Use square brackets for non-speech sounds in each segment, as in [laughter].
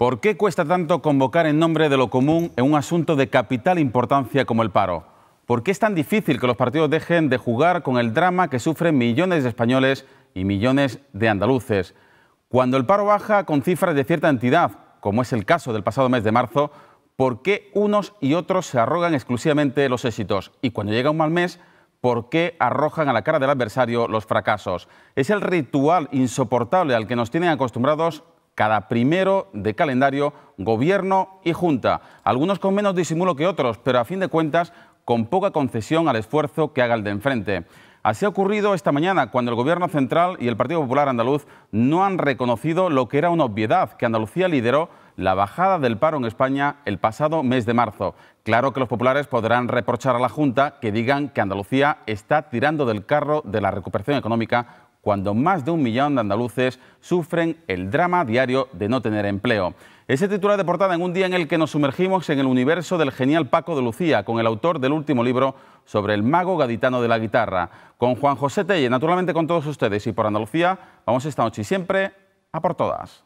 ¿Por qué cuesta tanto convocar en nombre de lo común en un asunto de capital importancia como el paro? ¿Por qué es tan difícil que los partidos dejen de jugar con el drama que sufren millones de españoles y millones de andaluces? Cuando el paro baja con cifras de cierta entidad, como es el caso del pasado mes de marzo, ¿por qué unos y otros se arrogan exclusivamente los éxitos? Y cuando llega un mal mes, ¿por qué arrojan a la cara del adversario los fracasos? Es el ritual insoportable al que nos tienen acostumbrados cada primero de calendario gobierno y junta, algunos con menos disimulo que otros, pero a fin de cuentas con poca concesión al esfuerzo que haga el de enfrente. Así ha ocurrido esta mañana, cuando el Gobierno Central y el Partido Popular Andaluz no han reconocido lo que era una obviedad, que Andalucía lideró la bajada del paro en España el pasado mes de marzo. Claro que los populares podrán reprochar a la Junta que digan que Andalucía está tirando del carro de la recuperación económica cuando más de un millón de andaluces sufren el drama diario de no tener empleo. Ese titular de portada en un día en el que nos sumergimos en el universo del genial Paco de Lucía, con el autor del último libro sobre el mago gaditano de la guitarra, con Juan José Telle, naturalmente con todos ustedes y por Andalucía, vamos esta noche y siempre a por todas.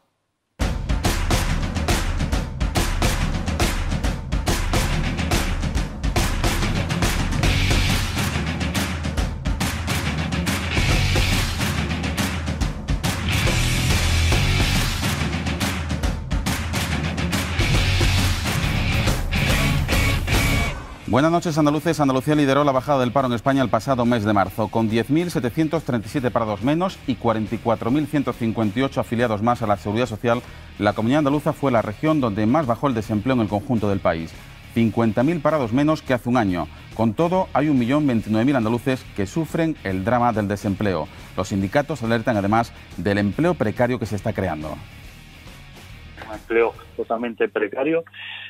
Buenas noches, andaluces. Andalucía lideró la bajada del paro en España el pasado mes de marzo, con 10.737 parados menos y 44.158 afiliados más a la Seguridad Social. La comunidad andaluza fue la región donde más bajó el desempleo en el conjunto del país. 50.000 parados menos que hace un año. Con todo, hay 1.029.000 andaluces que sufren el drama del desempleo. Los sindicatos alertan además del empleo precario que se está creando. Un empleo totalmente precario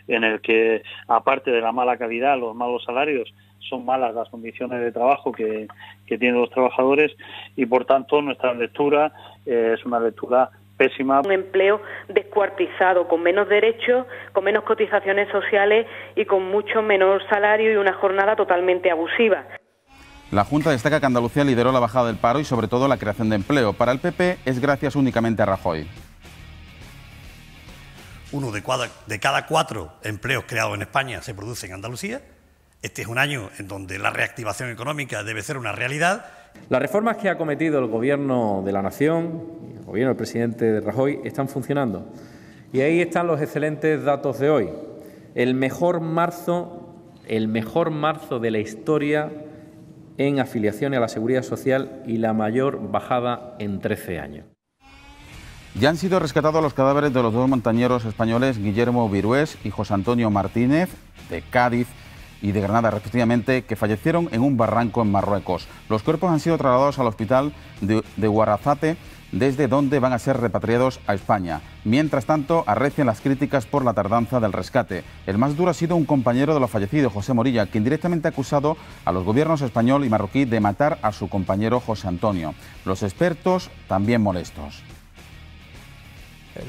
en el que, aparte de la mala calidad, los malos salarios, son malas las condiciones de trabajo que, tienen los trabajadores y, por tanto, nuestra lectura eh, es una lectura Pésima. Un empleo descuartizado, con menos derechos, con menos cotizaciones sociales y con mucho menor salario y una jornada totalmente abusiva. La Junta destaca que Andalucía lideró la bajada del paro y sobre todo la creación de empleo. Para el PP es gracias únicamente a Rajoy uno de, cada cuatro empleos creados en España se produce en Andalucía. Este es un año en donde la reactivación económica debe ser una realidad. Las reformas que ha cometido el Gobierno de la Nación, el Gobierno del presidente Rajoy, están funcionando. Y ahí están los excelentes datos de hoy. El mejor marzo, el mejor marzo de la historia en afiliación a la seguridad social y la mayor bajada en 13 años. Ya han sido rescatados los cadáveres de los dos montañeros españoles Guillermo Virués y José Antonio Martínez, de Cádiz y de Granada respectivamente, que fallecieron en un barranco en Marruecos. Los cuerpos han sido trasladados al hospital de, Guarazate, desde donde van a ser repatriados a España. Mientras tanto, arrecian las críticas por la tardanza del rescate. El más duro ha sido un compañero de los fallecidos, José Morilla, quien directamente ha acusado a los gobiernos español y marroquí de matar a su compañero José Antonio. Los expertos también molestos.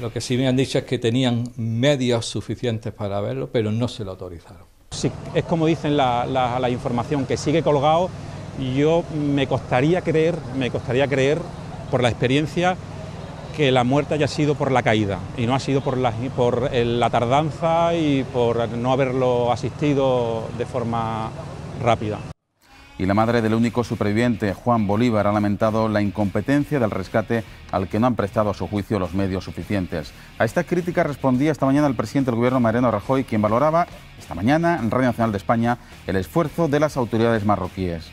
Lo que sí me han dicho es que tenían medios suficientes para verlo, pero no se lo autorizaron. Sí, es como dicen la, información que sigue colgado. Yo me costaría creer, me costaría creer por la experiencia que la muerte haya sido por la caída y no ha sido por la eh, tardanza y por no haberlo asistido de forma rápida y la madre del único superviviente, Juan Bolívar, ha lamentado la incompetencia del rescate al que no han prestado a su juicio los medios suficientes. A esta crítica respondía esta mañana el presidente del gobierno, Mariano Rajoy, quien valoraba esta mañana en Radio Nacional de España el esfuerzo de las autoridades marroquíes.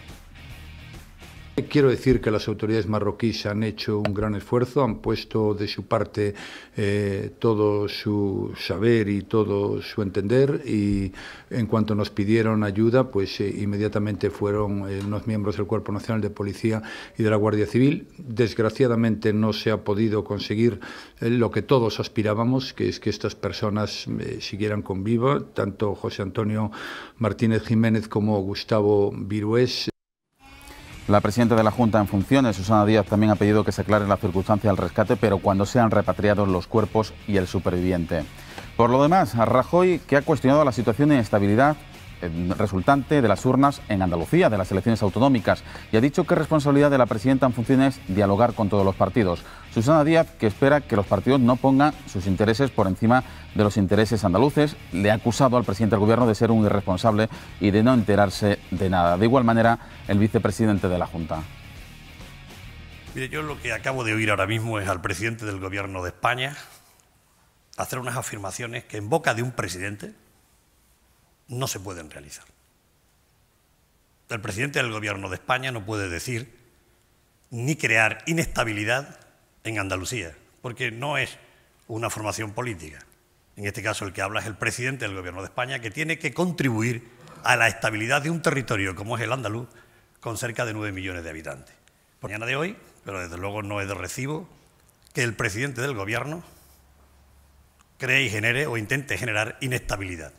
Quiero decir que las autoridades marroquíes han hecho un gran esfuerzo, han puesto de su parte eh, todo su saber y todo su entender y en cuanto nos pidieron ayuda, pues eh, inmediatamente fueron eh, unos miembros del Cuerpo Nacional de Policía y de la Guardia Civil. Desgraciadamente no se ha podido conseguir lo que todos aspirábamos, que es que estas personas siguieran con viva, tanto José Antonio Martínez Jiménez como Gustavo Virués. La presidenta de la Junta en funciones, Susana Díaz, también ha pedido que se aclaren las circunstancias del rescate, pero cuando sean repatriados los cuerpos y el superviviente. Por lo demás, a Rajoy, que ha cuestionado la situación de inestabilidad eh, resultante de las urnas en Andalucía, de las elecciones autonómicas, y ha dicho que responsabilidad de la presidenta en funciones es dialogar con todos los partidos. Susana Díaz, que espera que los partidos no pongan sus intereses por encima de los intereses andaluces, le ha acusado al presidente del gobierno de ser un irresponsable y de no enterarse de nada. De igual manera, el vicepresidente de la Junta. yo lo que acabo de oír ahora mismo es al presidente del gobierno de España hacer unas afirmaciones que en boca de un presidente no se pueden realizar. El presidente del Gobierno de España no puede decir ni crear inestabilidad en Andalucía, porque no es una formación política. En este caso el que habla es el presidente del Gobierno de España, que tiene que contribuir a la estabilidad de un territorio como es el andaluz, con cerca de nueve millones de habitantes. mañana de hoy, pero desde luego no es de recibo que el presidente del Gobierno cree y genere o intente generar inestabilidad.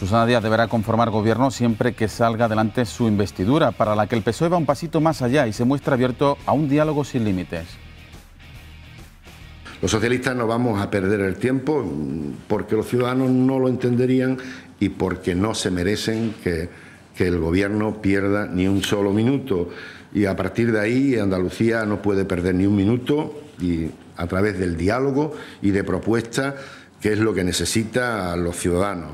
Susana Díaz deberá conformar gobierno siempre que salga adelante su investidura, para la que el PSOE va un pasito más allá y se muestra abierto a un diálogo sin límites. Los socialistas no vamos a perder el tiempo porque los ciudadanos no lo entenderían y porque no se merecen que, el gobierno pierda ni un solo minuto. Y a partir de ahí Andalucía no puede perder ni un minuto y a través del diálogo y de propuestas que es lo que necesita los ciudadanos.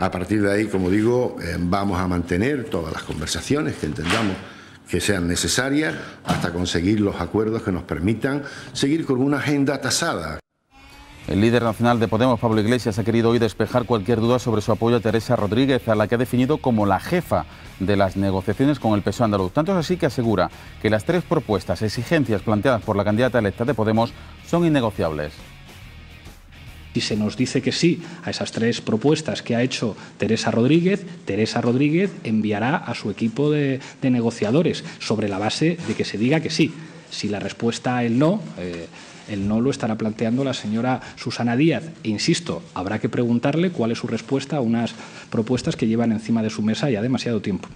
A partir de ahí, como digo, eh, vamos a mantener todas las conversaciones que entendamos que sean necesarias hasta conseguir los acuerdos que nos permitan seguir con una agenda tasada. El líder nacional de Podemos, Pablo Iglesias, ha querido hoy despejar cualquier duda sobre su apoyo a Teresa Rodríguez, a la que ha definido como la jefa de las negociaciones con el PSOE andaluz. Tanto es así que asegura que las tres propuestas, exigencias planteadas por la candidata electa de Podemos son innegociables. Si se nos dice que sí a esas tres propuestas que ha hecho Teresa Rodríguez, Teresa Rodríguez enviará a su equipo de, negociadores sobre la base de que se diga que sí. Si la respuesta es no, eh, el no lo estará planteando la señora Susana Díaz. E insisto, habrá que preguntarle cuál es su respuesta a unas propuestas que llevan encima de su mesa ya demasiado tiempo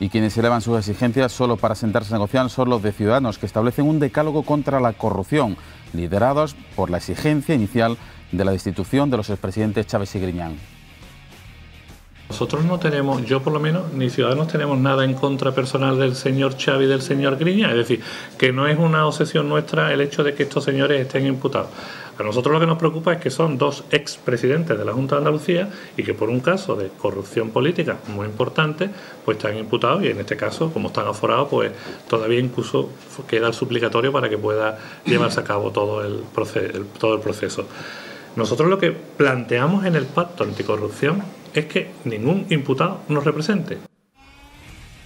y quienes elevan sus exigencias solo para sentarse a negociar son los de Ciudadanos, que establecen un decálogo contra la corrupción, liderados por la exigencia inicial de la destitución de los expresidentes Chávez y Griñán. Nosotros no tenemos, yo por lo menos, ni Ciudadanos tenemos nada en contra personal del señor Chávez y del señor Griña Es decir, que no es una obsesión nuestra el hecho de que estos señores estén imputados. A nosotros lo que nos preocupa es que son dos expresidentes de la Junta de Andalucía y que por un caso de corrupción política muy importante, pues están imputados y en este caso, como están aforados, pues todavía incluso queda el suplicatorio para que pueda llevarse a cabo todo el, todo el proceso. Nosotros lo que planteamos en el pacto anticorrupción es que ningún imputado nos represente.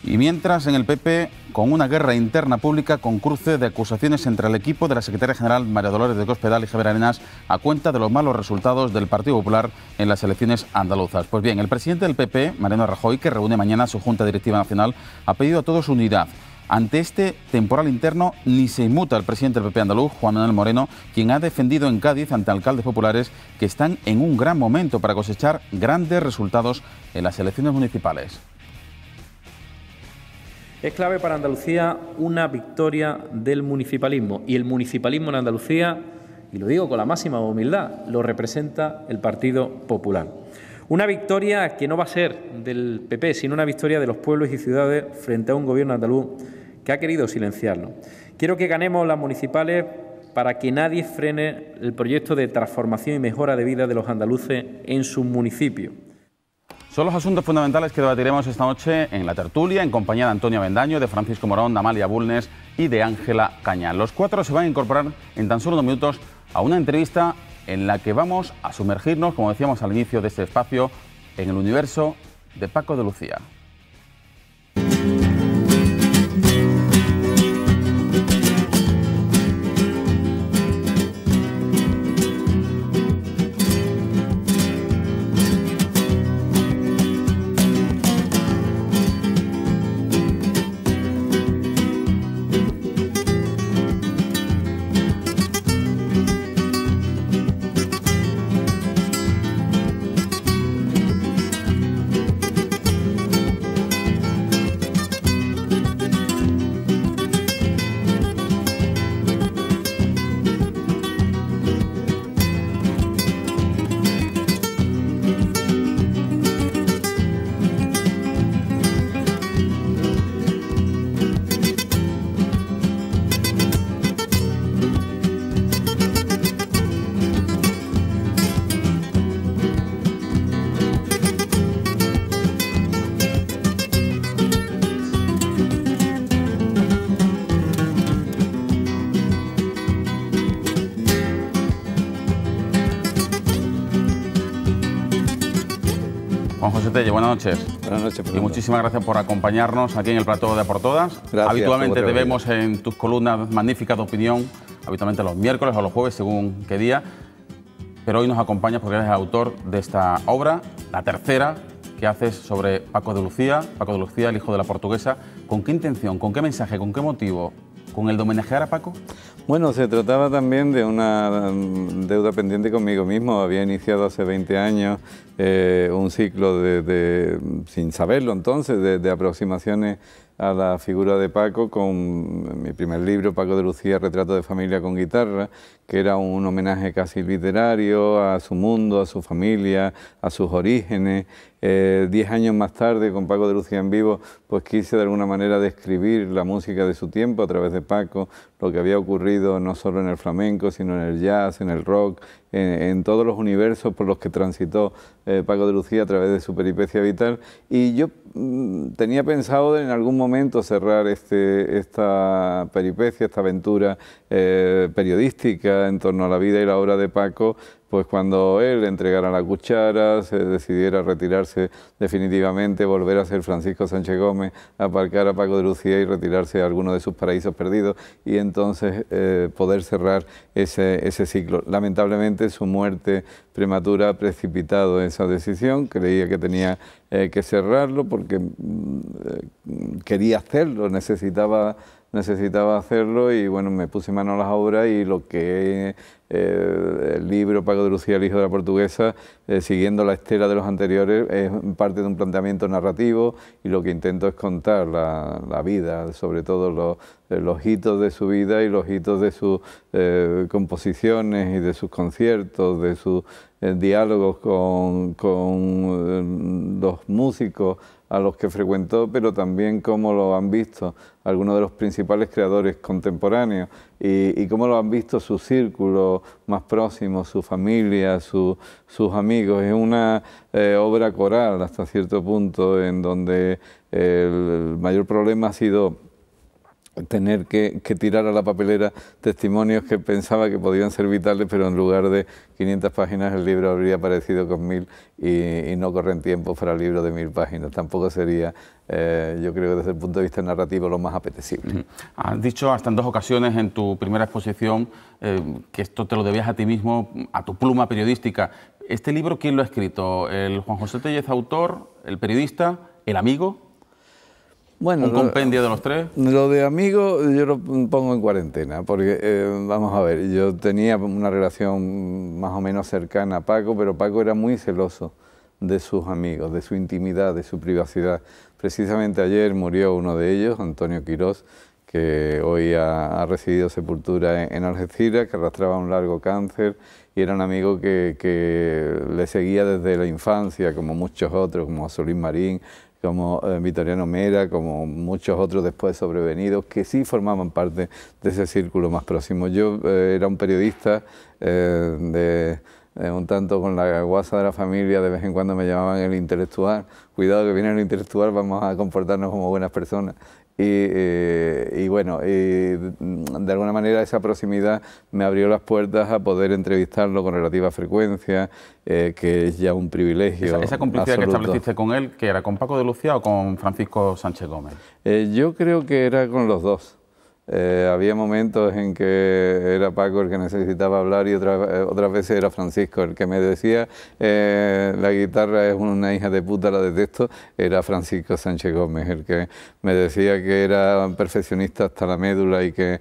Y mientras en el PP, con una guerra interna pública con cruce de acusaciones entre el equipo de la secretaria general María Dolores de Cospedal y Javier Arenas a cuenta de los malos resultados del Partido Popular en las elecciones andaluzas. Pues bien, el presidente del PP, Mariano Rajoy, que reúne mañana su Junta Directiva Nacional, ha pedido a todos unidad ante este temporal interno ni se inmuta el presidente del PP andaluz, Juan Manuel Moreno, quien ha defendido en Cádiz ante alcaldes populares que están en un gran momento para cosechar grandes resultados en las elecciones municipales. Es clave para Andalucía una victoria del municipalismo y el municipalismo en Andalucía, y lo digo con la máxima humildad, lo representa el Partido Popular. Una victoria que no va a ser del PP, sino una victoria de los pueblos y ciudades frente a un gobierno andaluz que ha querido silenciarlo. Quiero que ganemos las municipales para que nadie frene el proyecto de transformación y mejora de vida de los andaluces en su municipio. Son los asuntos fundamentales que debatiremos esta noche en la tertulia, en compañía de Antonio Bendaño, de Francisco Morón, de Amalia Bulnes y de Ángela Caña. Los cuatro se van a incorporar en tan solo unos minutos a una entrevista en la que vamos a sumergirnos, como decíamos al inicio de este espacio, en el universo de Paco de Lucía. buenas noches. Buenas noches, Y muchísimas gracias por acompañarnos aquí en el plató de Por Todas. Habitualmente te vemos en tus columnas magníficas de opinión, habitualmente los miércoles o los jueves, según qué día. Pero hoy nos acompañas porque eres el autor de esta obra, la tercera que haces sobre Paco de Lucía, Paco de Lucía, el hijo de la portuguesa. ¿Con qué intención, con qué mensaje, con qué motivo con el homenajear a Paco? Bueno, se trataba también de una um, deuda pendiente conmigo mismo. Había iniciado hace 20 años eh, un ciclo de, sin saberlo entonces, de, aproximaciones a la figura de Paco con mi primer libro, Paco de Lucía, Retrato de Familia con Guitarra, que era un homenaje casi literario a su mundo, a su familia, a sus orígenes. Eh, diez años más tarde, con Paco de Lucía en vivo, pues quise de alguna manera describir la música de su tiempo a través de Paco, lo que había ocurrido no solo en el flamenco, sino en el jazz, en el rock, en, todos los universos por los que transitó eh, Paco de Lucía a través de su peripecia vital. Y yo mm, tenía pensado en algún momento cerrar este, esta peripecia, esta aventura eh, periodística en torno a la vida y la obra de Paco pues cuando él entregara la cuchara, se decidiera retirarse definitivamente, volver a ser Francisco Sánchez Gómez aparcar a Paco de Lucía y retirarse a alguno de sus paraísos perdidos y entonces eh, poder cerrar ese, ciclo. Lamentablemente su muerte prematura ha precipitado esa decisión, creía que tenía eh, que cerrarlo porque mm, eh, quería hacerlo, necesitaba necesitaba hacerlo y bueno, me puse mano a las obras y lo que eh, el libro Paco de Lucía, el hijo de la portuguesa, eh, siguiendo la estela de los anteriores, es parte de un planteamiento narrativo y lo que intento es contar la, vida, sobre todo eh, los, hitos de su vida y los hitos de sus composiciones y de sus conciertos, de sus diálogos con, con los músicos a los que frecuentó, pero también cómo lo han visto algunos de los principales creadores contemporáneos y, cómo lo han visto su círculo más próximo, su familia, sus amigos. Es una eh, obra coral hasta cierto punto en donde el mayor problema ha sido tener que, tirar a la papelera testimonios que pensaba que podían ser vitales, pero en lugar de 500 páginas el libro habría aparecido con mil y, no corren tiempo para libro de mil páginas. Tampoco sería, eh, yo creo, desde el punto de vista narrativo lo más apetecible. Has dicho hasta en dos ocasiones en tu primera exposición eh, que esto te lo debías a ti mismo, a tu pluma periodística. ¿Este libro quién lo ha escrito? ¿El Juan José Tellez, autor? ¿El periodista? ¿El amigo? ¿Un compendio de los tres? Lo de amigo yo lo pongo en cuarentena, porque eh, vamos a ver, yo tenía una relación más o menos cercana a Paco, pero Paco era muy celoso de sus amigos, de su intimidad, de su privacidad. Precisamente ayer murió uno de ellos, Antonio Quirós, que hoy ha, recibido sepultura en, Algeciras, que arrastraba un largo cáncer y era un amigo que, le seguía desde la infancia, como muchos otros, como Solís Marín, como eh, Vitoriano Mera, como muchos otros después sobrevenidos, que sí formaban parte de ese círculo más próximo. Yo eh, era un periodista eh, de eh, un tanto con la guasa de la familia, de vez en cuando me llamaban el intelectual, cuidado que viene el intelectual, vamos a comportarnos como buenas personas. Y, eh, bueno, y de alguna manera esa proximidad me abrió las puertas a poder entrevistarlo con relativa frecuencia, eh, que es ya un privilegio. Esa, complicidad que estableciste con él, que era con Paco de Lucía o con Francisco Sánchez Gómez? yo creo que era con los dos. Eh, había momentos en que era Paco el que necesitaba hablar y otra, eh, otras veces era Francisco el que me decía eh, la guitarra es una hija de puta, la detesto, era Francisco Sánchez Gómez el que me decía que era perfeccionista hasta la médula y que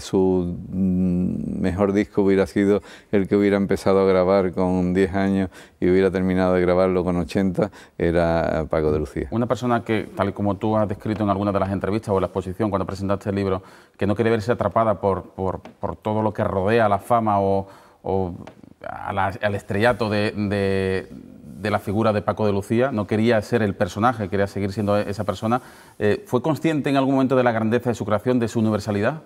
su mm, mejor disco hubiera sido el que hubiera empezado a grabar con 10 años y hubiera terminado de grabarlo con 80, era Paco de Lucía. Una persona que, tal como tú has descrito en alguna de las entrevistas o en las posiciones, cuando presentaste el libro, que no quiere verse atrapada por, por, todo lo que rodea la fama o, al estrellato de, de, la figura de Paco de Lucía, no quería ser el personaje, quería seguir siendo esa persona. Eh, ¿Fue consciente en algún momento de la grandeza de su creación, de su universalidad?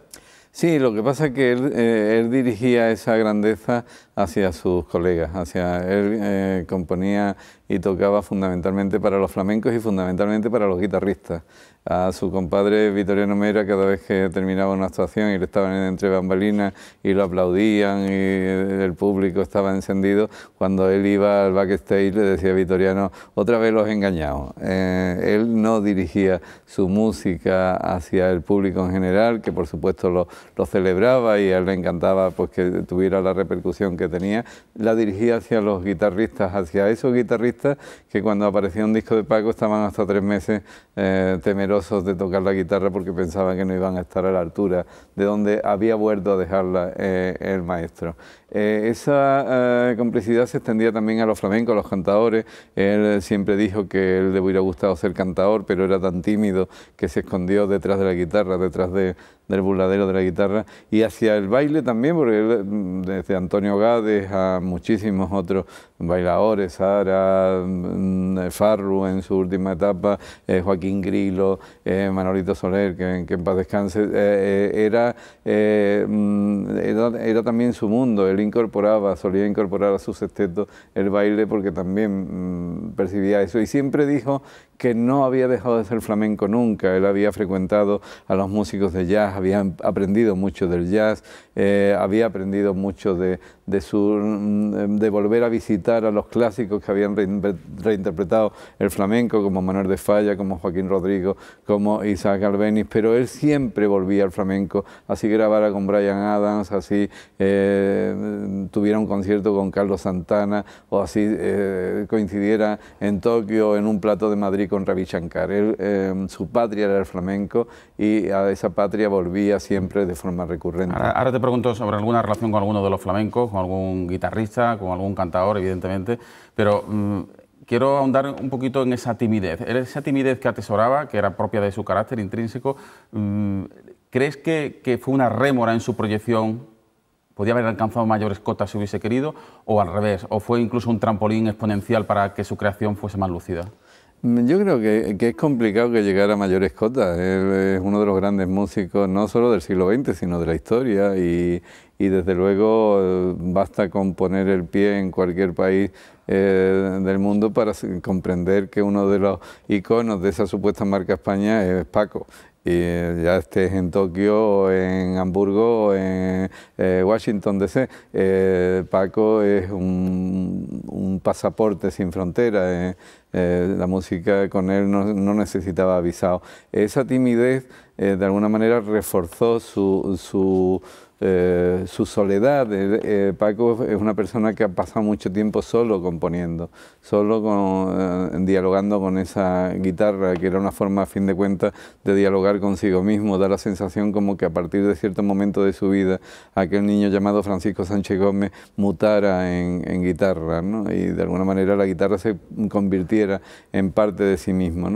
Sí, lo que pasa es que él, eh, dirigía esa grandeza hacia sus colegas, hacia él eh, componía y tocaba fundamentalmente para los flamencos y fundamentalmente para los guitarristas a su compadre Vitoriano Mera cada vez que terminaba una actuación y le estaban entre bambalinas y lo aplaudían y el público estaba encendido, cuando él iba al backstage le decía a Vitoriano, otra vez los engañamos eh, él no dirigía su música hacia el público en general, que por supuesto lo, celebraba y a él le encantaba pues, que tuviera la repercusión que tenía, la dirigía hacia los guitarristas, hacia esos guitarristas que cuando aparecía un disco de Paco estaban hasta tres meses eh, de tocar la guitarra porque pensaban que no iban a estar a la altura de donde había vuelto a dejarla eh, el maestro. Eh, esa eh, complicidad se extendía también a los flamencos, a los cantadores. Él siempre dijo que él le hubiera gustado ser cantador, pero era tan tímido que se escondió detrás de la guitarra, detrás de, del burladero de la guitarra y hacia el baile también, porque él, mm, desde Antonio Gades a muchísimos otros bailadores, Sara, mm, eh, Farru en su última etapa, eh, Joaquín Grilo, eh, Manolito Soler, que, en paz descanse, mm, era, era, también su mundo, él incorporaba, solía incorporar a sus estetos el baile porque también percibía eso y siempre dijo que no había dejado de ser flamenco nunca, él había frecuentado a los músicos de jazz, había aprendido mucho del jazz, eh, había aprendido mucho de, de, su, mm, de volver a visitar a los clásicos que habían reinterpretado el flamenco, como Manuel de Falla, como Joaquín Rodrigo, como Isaac Albeniz, pero él siempre volvía al flamenco, así grabara con Brian Adams, así eh, tuviera un concierto con Carlos Santana, o así eh, coincidiera en Tokio, en un plato de Madrid con Ravi Shankar. Em, su patria era el flamenco y a esa patria volvía siempre de forma recurrente. Ahora, te pregunto sobre alguna relación con alguno de los flamencos, algún guitarrista, con algún cantador, evidentemente, pero mm, quiero ahondar un poquito en esa timidez. Esa timidez que atesoraba, que era propia de su carácter intrínseco, mm, ¿crees que, fue una rémora en su proyección? ¿Podía haber alcanzado mayores cotas si hubiese querido? ¿O al revés? ¿O fue incluso un trampolín exponencial para que su creación fuese más lúcida? Yo creo que, es complicado que llegara a mayores cotas. Él es uno de los grandes músicos, no solo del siglo XX, sino de la historia. Y, desde luego eh, basta con poner el pie en cualquier país eh, del mundo para comprender que uno de los iconos de esa supuesta marca España es Paco ya estés en Tokio, en Hamburgo, en eh, Washington DC, eh, Paco es un, pasaporte sin frontera. Eh, la música con él no, necesitaba visado. Esa timidez de alguna manera reforzó su, su eh, su soledad. Eh, eh, Paco es una persona que ha pasado mucho tiempo solo componiendo, solo dialogando con esa guitarra, que era una forma, a fin de cuentas, de dialogar consigo mismo. Da la sensación como que a partir de cierto momento de su vida, aquel niño llamado Francisco Sánchez Gómez mutara en, guitarra, ¿no? y de alguna manera la guitarra se convirtiera en parte de sí mismo.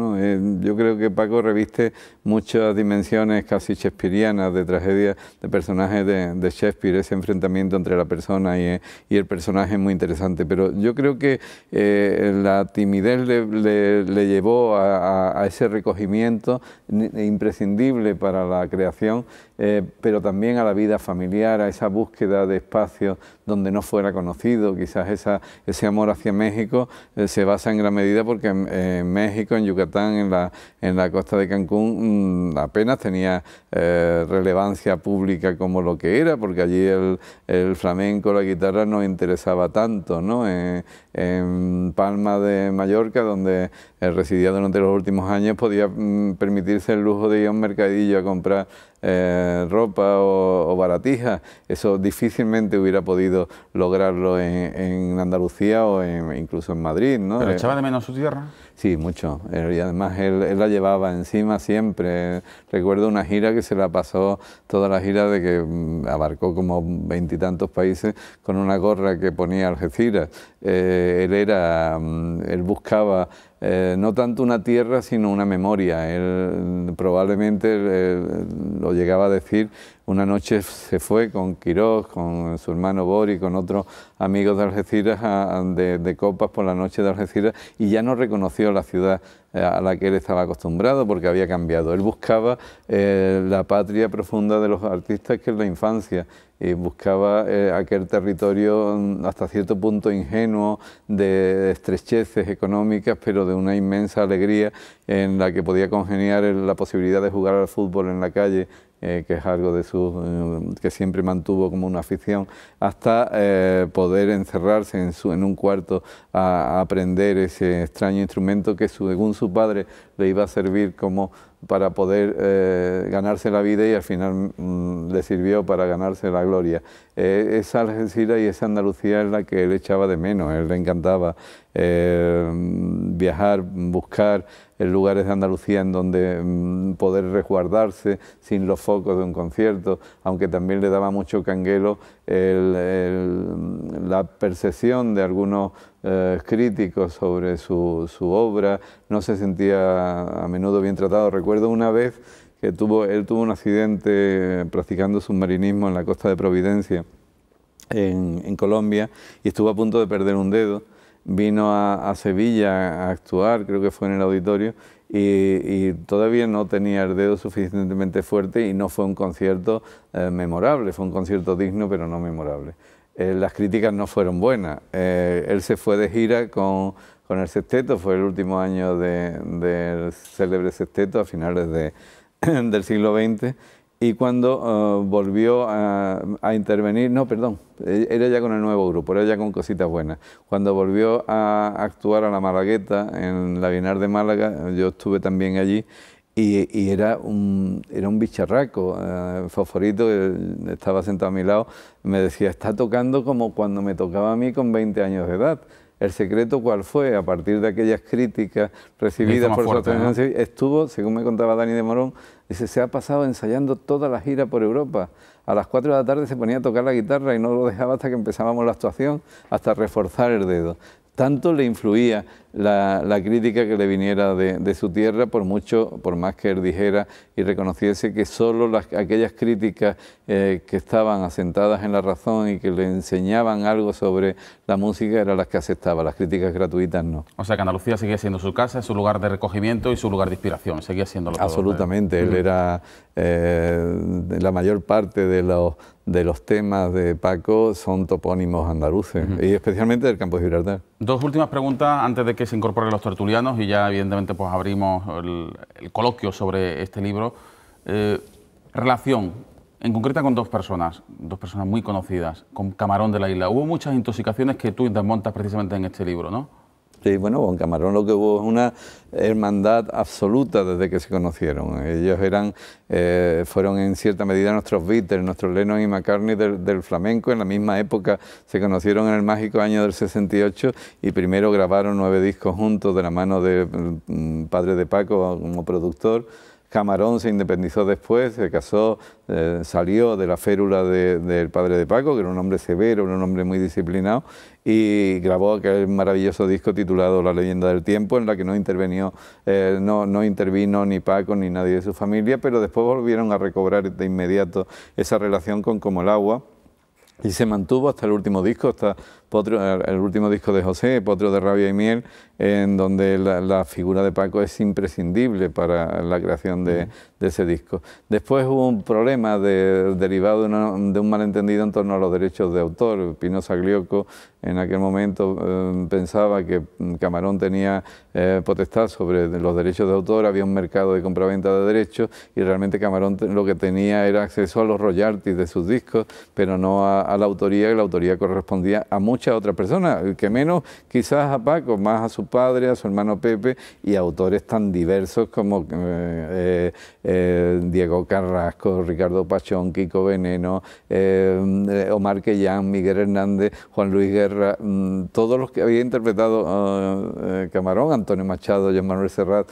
yo creo que Paco reviste muchas dimensiones casi shakespearianas de tragedia, de personajes de de, Shakespeare, ese enfrentamiento entre la persona y, el personaje es muy interesante, pero yo creo que eh, la timidez le, llevó a ese recogimiento imprescindible para la creación eh, pero también a la vida familiar, a esa búsqueda de espacios donde no fuera conocido. Quizás esa, ese amor hacia México eh, se basa en gran medida porque en, México, en Yucatán, en la, en la costa de Cancún, mm, apenas tenía eh, relevancia pública como lo que era, porque allí el, flamenco, la guitarra no interesaba tanto. ¿no? En, Palma de Mallorca, donde residía durante los últimos años, podía mm, permitirse el lujo de ir a un mercadillo a comprar eh, ropa o, baratijas... eso difícilmente hubiera podido lograrlo en, Andalucía o incluso en Madrid. ¿no? ¿Pero eh, echaba de menos su tierra? Sí, mucho. Eh, y además él, la llevaba encima siempre. Recuerdo una gira que se la pasó, toda la gira de que mm, abarcó como veintitantos países con una gorra que ponía Algeciras. Eh, él era, mm, él buscaba eh, no tanto una tierra, sino una memoria. Él mm, probablemente lo llegaba a decir, una noche se fue con Quiroz, con su hermano Bori, con otros amigos de Algeciras, de, copas por la noche de Algeciras, y ya no reconoció la ciudad eh, a la que él estaba acostumbrado porque había cambiado. Él buscaba eh, la patria profunda de los artistas que es la infancia y buscaba eh, aquel territorio mm, hasta cierto punto ingenuo de estrecheces económicas, pero de una inmensa alegría en la que podía congeniar la posibilidad de jugar al fútbol en la calle eh, que es algo de su, eh, que siempre mantuvo como una afición, hasta eh, poder encerrarse en, su, en un cuarto a, aprender ese extraño instrumento que según su padre le iba a servir como para poder ganarse la vida y al final mm, le sirvió para ganarse la gloria. esa Algeciras y esa Andalucía es la que él echaba de menos, él le encantaba viajar, buscar, en lugares de Andalucía en donde mm, poder resguardarse sin los focos de un concierto, aunque también le daba mucho canguelo mm, la percepción de algunos eh, críticos sobre su, obra, no se sentía a menudo bien tratado. Recuerdo una vez que tuvo, él tuvo un accidente eh, practicando submarinismo en la costa de Providencia, en Colombia, y estuvo a punto de perder un dedo vino a, Sevilla a actuar, creo que fue en el auditorio, y, todavía no tenía el dedo suficientemente fuerte y no fue un concierto eh, memorable, fue un concierto digno pero no memorable. Eh, las críticas no fueron buenas. Eh, él se fue de gira con, el sexteto, fue el último año del célebre sexteto a finales [clears throat] del siglo XX y cuando eh, volvió a, intervenir, no, perdón, e, era ya con el nuevo grupo, era ya con Cositas Buenas. Cuando volvió a actuar a la Malagueta en la Bienal de Málaga, yo estuve también allí y, era, un, era un bicharraco. Eh, Fosforito, estaba sentado a mi lado, me decía, está tocando como cuando me tocaba a mí con 20 años de edad. El secreto cuál fue, a partir de aquellas críticas recibidas por su estuvo, según me contaba Dani de Morón, Dice, se ha pasado ensayando toda la gira por Europa. A las 4 de la tarde se ponía a tocar la guitarra y no lo dejaba hasta que empezábamos la actuación, hasta reforzar el dedo. Tanto le influía la, crítica que le viniera de, su tierra, por mucho, por más que él dijera y reconociese que solo las, aquellas críticas eh, que estaban asentadas en la razón y que le enseñaban algo sobre la música eran las que aceptaba, las críticas gratuitas no. O sea que Andalucía seguía siendo su casa, su lugar de recogimiento y su lugar de inspiración, seguía siendo lo Absolutamente, él mm. era eh, la mayor parte de los de los temas de Paco son topónimos andaluces y especialmente del campo de Gibraltar. Dos últimas preguntas antes de que que se incorporen los tertulianos y ya evidentemente pues abrimos el, coloquio sobre este libro. Eh, relación, en concreta con dos personas, dos personas muy conocidas, con Camarón de la Isla. Hubo muchas intoxicaciones que tú desmontas precisamente en este libro, ¿no? Este, y bueno, con Camarón lo que hubo es una hermandad absoluta desde que se conocieron. Ellos eran, eh, fueron en cierta medida nuestros Beatles, nuestros Lennon y McCartney del, flamenco. En la misma época se conocieron en el mágico año del 68 y primero grabaron nueve discos juntos de la mano de mm, padre de Paco como productor. Camarón se independizó después, se casó, eh, salió de la férula del padre de Paco, que era un hombre severo, un hombre muy disciplinado, y grabó aquel maravilloso disco titulado La leyenda del tiempo, en la que eh, no no intervino ni Paco ni nadie de su familia, pero después volvieron a recobrar de inmediato esa relación con Como el agua. Y se mantuvo hasta el último disco, hasta el último disco de José, Potro de Rabia y Miel, en donde la, figura de Paco es imprescindible para la creación de, ese disco. Después hubo un problema de, derivado de, un malentendido en torno a los derechos de autor. Pino Saglioco en aquel momento eh, pensaba que mm, Camarón tenía eh, potestad sobre los derechos de autor, había un mercado de compraventa de derechos y realmente Camarón lo que tenía era acceso a los royalties de sus discos, pero no a, la autoría, que la autoría correspondía a muchos a otra persona, que menos quizás a Paco, más a su padre, a su hermano Pepe y autores tan diversos como eh, eh, eh, Diego Carrasco, Ricardo Pachón, Kiko Veneno, Omar Quellán, Miguel Hernández, Juan Luis Guerra, mm, todos los que había interpretado ah, Camarón, Antonio Machado, Jean Manuel Serrat,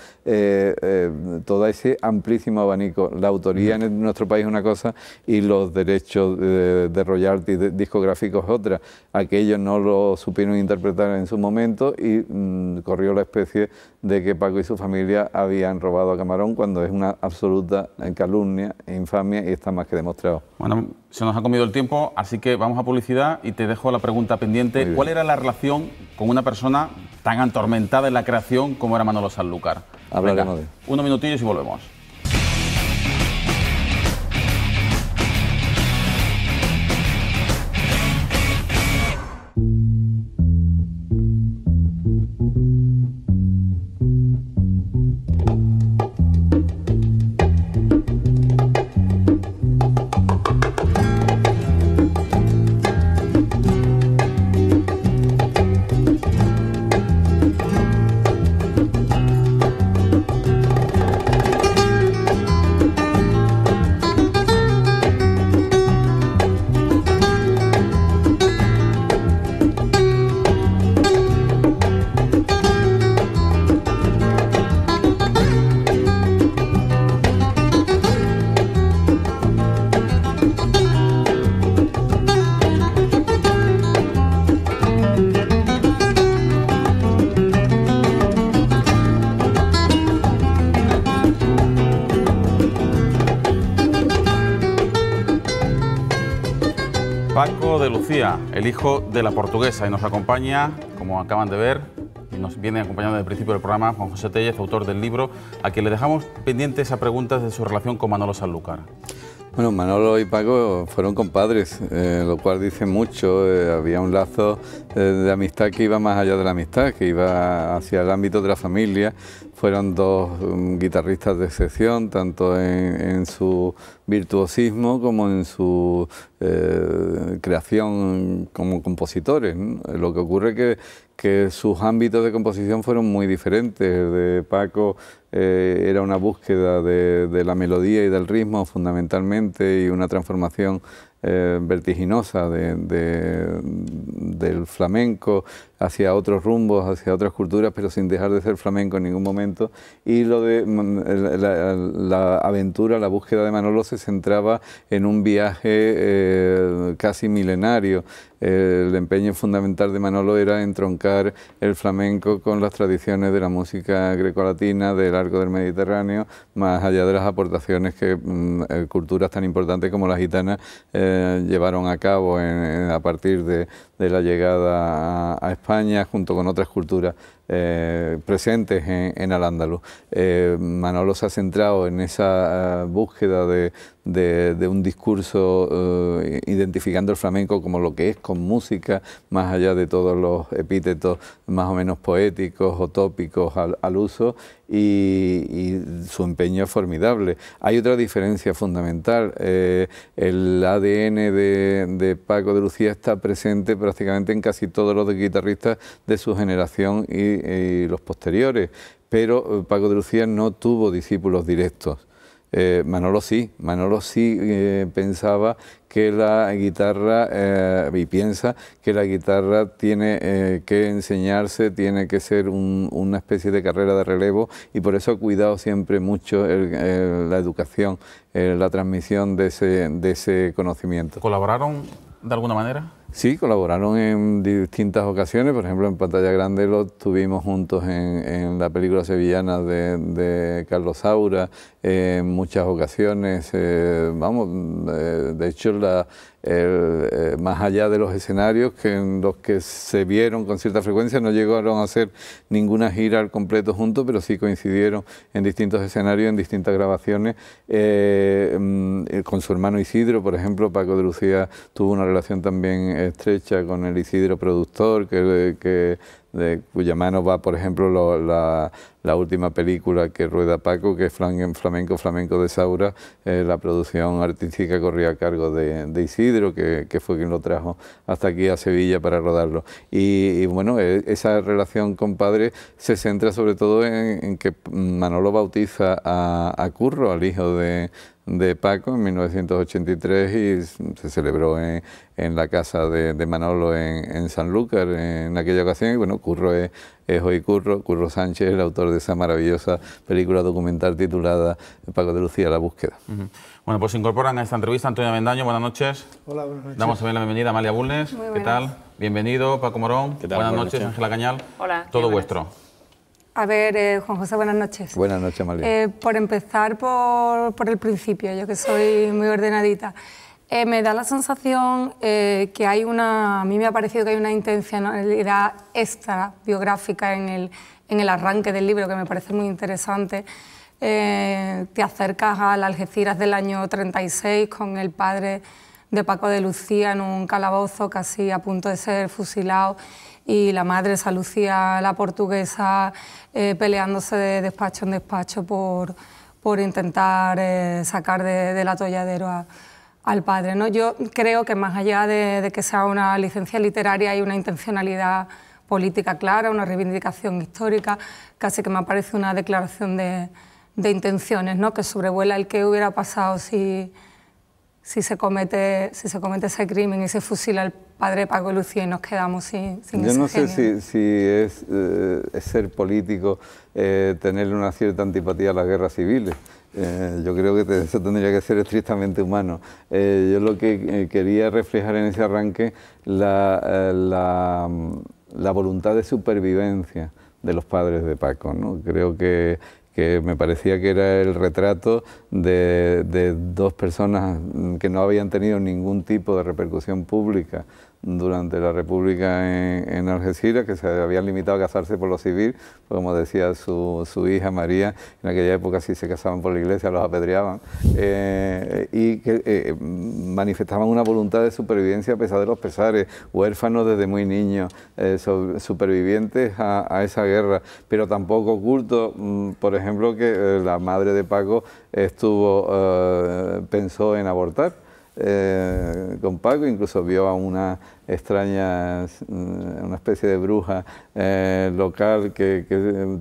todo ese amplísimo abanico. La autoría en nuestro país es una cosa y los derechos de, royalties discográficos es otra. Aquello no lo supieron interpretar en su momento y mm, corrió la especie de que Paco y su familia habían robado a Camarón cuando es una absoluta calumnia e infamia y está más que demostrado. Bueno, se nos ha comido el tiempo, así que vamos a publicidad y te dejo la pregunta pendiente. ¿Cuál era la relación con una persona tan atormentada en la creación como era Manolo Sanlúcar? Hablaremos Venga, de Unos minutillos y volvemos. el hijo de la portuguesa, y nos acompaña, como acaban de ver, y nos viene acompañando desde el principio del programa Juan José Tellez, autor del libro, a quien le dejamos pendiente esa preguntas de su relación con Manolo Sanlúcar. Bueno, Manolo y Paco fueron compadres, eh, lo cual dice mucho. Eh, había un lazo eh, de amistad que iba más allá de la amistad, que iba hacia el ámbito de la familia. Fueron dos mm, guitarristas de excepción, tanto en, su virtuosismo como en su creación como compositores. Lo que ocurre que, que sus ámbitos de composición fueron muy diferentes. de Paco eh, era una búsqueda de, la melodía y del ritmo fundamentalmente y una transformación eh, vertiginosa del flamenco hacia otros rumbos, hacia otras culturas, pero sin dejar de ser flamenco en ningún momento. Y lo de mm, la, aventura, la búsqueda de Manolo se centraba en un viaje eh, casi milenario. El empeño fundamental de Manolo era entroncar el flamenco con las tradiciones de la música grecolatina, del arco del Mediterráneo, más allá de las aportaciones que mm, eh, culturas tan importantes como la gitanas eh, llevaron a cabo a partir de, de la llegada a, España junto con otras culturas eh, presentes en, al eh, Manolo se ha centrado en esa eh, búsqueda de, un discurso identificando el flamenco como lo que es con música, más allá de todos los epítetos más o menos poéticos o tópicos al, uso, y, su empeño es formidable. Hay otra diferencia fundamental. el ADN de, Paco de Lucía está presente prácticamente en casi todos los guitarristas de su generación y y, los posteriores, pero eh, Paco de Lucía no tuvo discípulos directos. Eh, Manolo sí, Manolo sí eh, pensaba que la guitarra, y piensa que la guitarra tiene que enseñarse, tiene que ser una especie de carrera de relevo y por eso ha cuidado siempre mucho la educación, la transmisión de ese, de ese conocimiento. ¿Colaboraron de alguna manera? Sí, colaboraron en distintas ocasiones, por ejemplo en pantalla grande lo tuvimos juntos en, la película sevillana de, Carlos Saura, eh, en muchas ocasiones, eh, vamos, eh, de hecho la, eh, eh, más allá de los escenarios que en los que se vieron con cierta frecuencia, no llegaron a hacer ninguna gira al completo juntos, pero sí coincidieron en distintos escenarios, en distintas grabaciones. Eh, mm, con su hermano Isidro, por ejemplo, Paco de Lucía tuvo una relación también estrecha con el Isidro productor, que de cuya mano va, por ejemplo, la, última película que rueda Paco, que es Flamenco, Flamenco de Saura, eh, la producción artística corría a cargo de, Isidro, que, fue quien lo trajo hasta aquí a Sevilla para rodarlo. Y, bueno, e, esa relación con padre se centra sobre todo en, en que Manolo bautiza a, a Curro, al hijo de, de Paco en 1983 y se celebró en, la casa de, Manolo en, en, Sanlúcar en aquella ocasión. Y bueno, Curro es, hoy Curro, Curro Sánchez, el autor de esa maravillosa película documental titulada Paco de Lucía, La Búsqueda. Bueno, pues incorporan a esta entrevista Antonio Mendaño, buenas noches. Hola, buenas noches. Damos también la bienvenida a Amalia Bulnes, ¿qué tal? Bienvenido, Paco Morón, Buenas, buenas noches, Ángela Cañal. Hola. Todo vuestro. A ver, eh, Juan José, buenas noches. Buenas noches, María. Eh, por empezar por, por, el principio, yo que soy muy ordenadita. Eh, me da la sensación que hay una, a mí me ha parecido que hay una intencionalidad extra biográfica en el, en el arranque del libro, que me parece muy interesante. te acercas a las Algeciras del año 36 con el padre de Paco de Lucía en un calabozo casi a punto de ser fusilado y la madre, esa Lucía, la portuguesa, eh, peleándose de despacho en despacho por, intentar eh, sacar de, del atolladero al padre. ¿no? Yo creo que más allá de, que sea una licencia literaria hay una intencionalidad política clara, una reivindicación histórica, casi que me parece una declaración de, intenciones, ¿no? que sobrevuela el que hubiera pasado si si se comete, si se comete ese crimen y se fusila al padre Paco Lucía y nos quedamos sin, sin Yo no sé si, eh, es, ser político eh, tener una cierta antipatía a las guerras civiles. Eh, yo creo que eso tendría que ser estrictamente humano. yo lo que quería reflejar en ese arranque la, mm, la voluntad de supervivencia de los padres de Paco. ¿no? Creo que que me parecía que era el retrato de, de, dos personas que no habían tenido ningún tipo de repercusión pública, durante la República en, en, Algeciras, que se habían limitado a casarse por lo civil, como decía su, su, hija María, en aquella época si se casaban por la iglesia los apedreaban, eh, y que eh, manifestaban una voluntad de supervivencia a pesar de los pesares, huérfanos desde muy niños, eh, supervivientes a, esa guerra, pero tampoco oculto, mm, por ejemplo, que la madre de Paco estuvo, pensó en abortar, eh, con Paco, incluso vio a una extraña, mm, una especie de bruja eh, local que,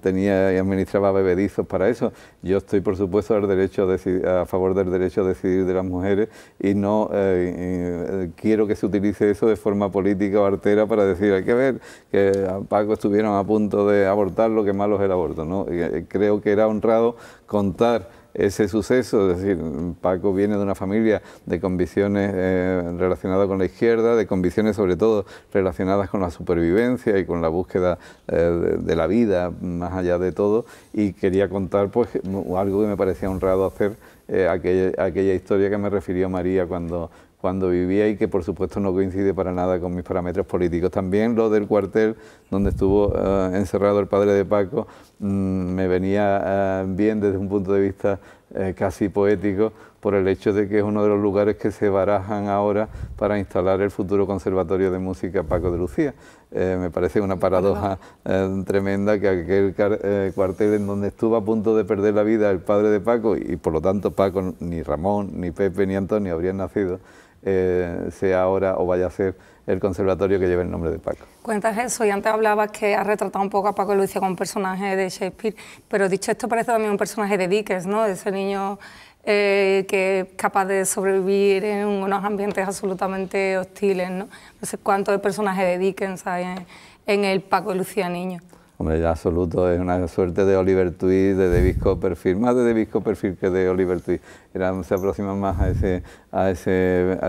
tenía y administraba bebedizos para eso. Yo estoy, por supuesto, derecho a, a favor del derecho a decidir de las mujeres y no eh, quiero que se utilice eso de forma política o artera para decir, hay que ver que a Paco estuvieron a punto de abortar lo que malo es el aborto. ¿no? Creo que era honrado contar ese suceso, es decir, Paco viene de una familia de convicciones eh, relacionadas con la izquierda, de convicciones sobre todo relacionadas con la supervivencia y con la búsqueda eh, de, la vida más allá de todo y quería contar pues algo que me parecía honrado hacer eh, aquella, aquella historia que me refirió María cuando, cuando vivía y que por supuesto no coincide para nada con mis parámetros políticos. También lo del cuartel donde estuvo eh, encerrado el padre de Paco mm, me venía eh, bien desde un punto de vista eh, casi poético por el hecho de que es uno de los lugares que se barajan ahora para instalar el futuro Conservatorio de Música Paco de Lucía. me parece una paradoja tremenda que aquel cuartel en donde estuvo a punto de perder la vida el padre de Paco, y por lo tanto Paco, ni Ramón, ni Pepe, ni Antonio habrían nacido, eh, sea ahora o vaya a ser el conservatorio que lleve el nombre de Paco. Cuentas eso, y antes hablabas que has retratado un poco a Paco Lucia como un personaje de Shakespeare, pero dicho esto parece también un personaje de Dickens, ¿no? De ese niño eh, que es capaz de sobrevivir en unos ambientes absolutamente hostiles, ¿no? sé cuánto de personaje de Dickens hay en, el Paco Lucía niño. Hombre, ya absoluto, es una suerte de Oliver Twist, de David Perfil, más de David Perfil que de Oliver Twist. se aproximan más a ese, a, a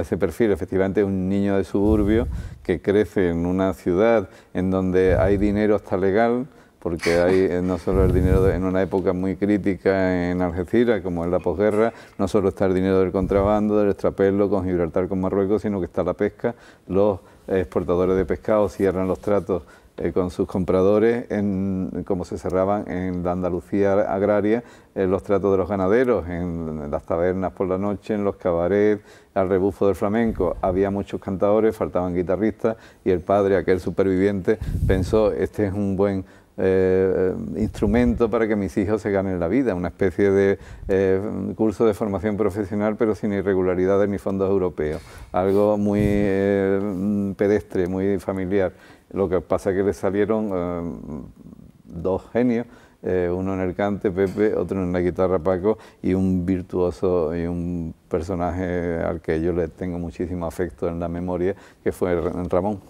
ese perfil. Efectivamente, un niño de suburbio que crece en una ciudad en donde hay dinero hasta legal, porque hay eh, no solo el dinero en una época muy crítica en Algeciras, como en la posguerra, no solo está el dinero del contrabando, del extrapelo con Gibraltar, con Marruecos, sino que está la pesca, los exportadores de pescado cierran los tratos eh, con sus compradores, en cómo se cerraban en la Andalucía agraria en los tratos de los ganaderos, en, las tabernas por la noche, en los cabarets, al rebufo del flamenco. Había muchos cantadores, faltaban guitarristas y el padre, aquel superviviente, pensó, este es un buen... Eh, instrumento para que mis hijos se ganen la vida, una especie de eh, curso de formación profesional pero sin irregularidades ni fondos europeos, algo muy pedestre, muy familiar. Lo que pasa es que le salieron eh, dos genios, eh, uno en el cante, Pepe, otro en la guitarra, Paco, y un virtuoso y un personaje al que yo le tengo muchísimo afecto en la memoria, que fue Ramón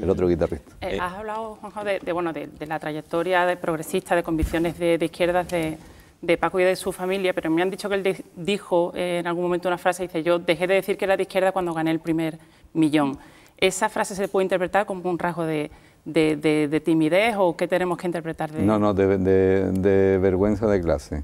el otro guitarrista. Eh, has hablado, Juanjo, de, bueno, de, la trayectoria de progresista, de convicciones de, izquierdas de, Paco y de su familia, pero me han dicho que él dijo en algún momento una frase, dice, yo dejé de decir que era de izquierda cuando gané el primer millón esa frase se puede interpretar como un rasgo de, timidez o qué tenemos que interpretar de No, no, de, vergüenza de clase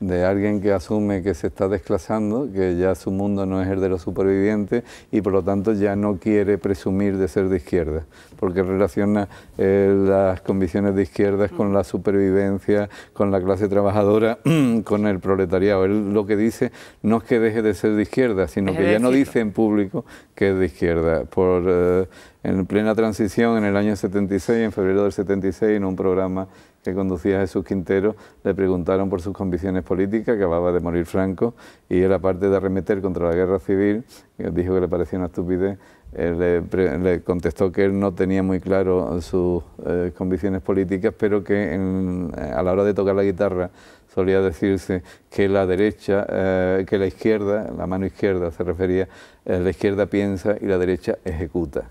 de alguien que asume que se está desclasando, que ya su mundo no es el de los supervivientes y por lo tanto ya no quiere presumir de ser de izquierda, porque relaciona eh, las convicciones de izquierdas con la supervivencia, con la clase trabajadora, [clears throat] con el proletariado. Él lo que dice no es que deje de ser de izquierda, sino que ya no dice en público que es de izquierda. Por, eh, en plena transición, en el año 76, en febrero del 76, en un programa que conducía Jesús Quintero, le preguntaron por sus convicciones políticas, que acababa de morir Franco, y él, aparte de arremeter contra la guerra civil, dijo que le parecía una estupidez, le, contestó que él no tenía muy claro sus eh, convicciones políticas, pero que eh, a la hora de tocar la guitarra solía decirse que la derecha, eh, que la izquierda, la mano izquierda se refería, la izquierda piensa y la derecha ejecuta.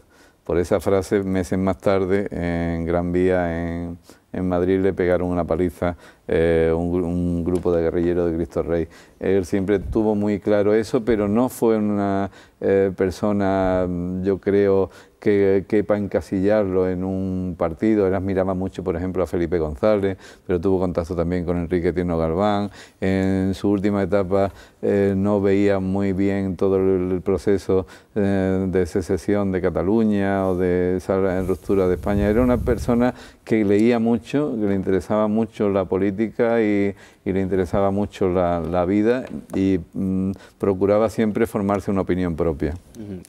Por esa frase, meses más tarde, en Gran Vía, en en Madrid le pegaron una paliza eh, un, grupo de guerrilleros de Cristo Rey. Él siempre tuvo muy claro eso, pero no fue una eh, persona, mm, yo creo, que, quepa encasillarlo en un partido. Él admiraba mucho, por ejemplo, a Felipe González, pero tuvo contacto también con Enrique Tierno Galván. En su última etapa eh, no veía muy bien todo el proceso de secesión de Cataluña o de esa ruptura de España. Era una persona que leía mucho, que le interesaba mucho la política y, le interesaba mucho la, vida y mm, procuraba siempre formarse una opinión propia.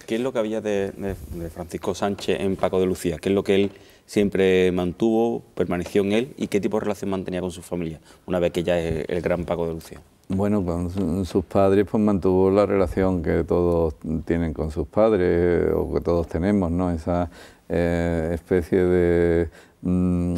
¿Qué es lo que había de, Francisco Sánchez en Paco de Lucía? ¿Qué es lo que él siempre mantuvo, permaneció en él y qué tipo de relación mantenía con su familia una vez que ya es el gran Paco de Lucía? Bueno, con sus padres pues mantuvo la relación que todos tienen con sus padres eh, o que todos tenemos, ¿no? Esa eh, especie de, mm,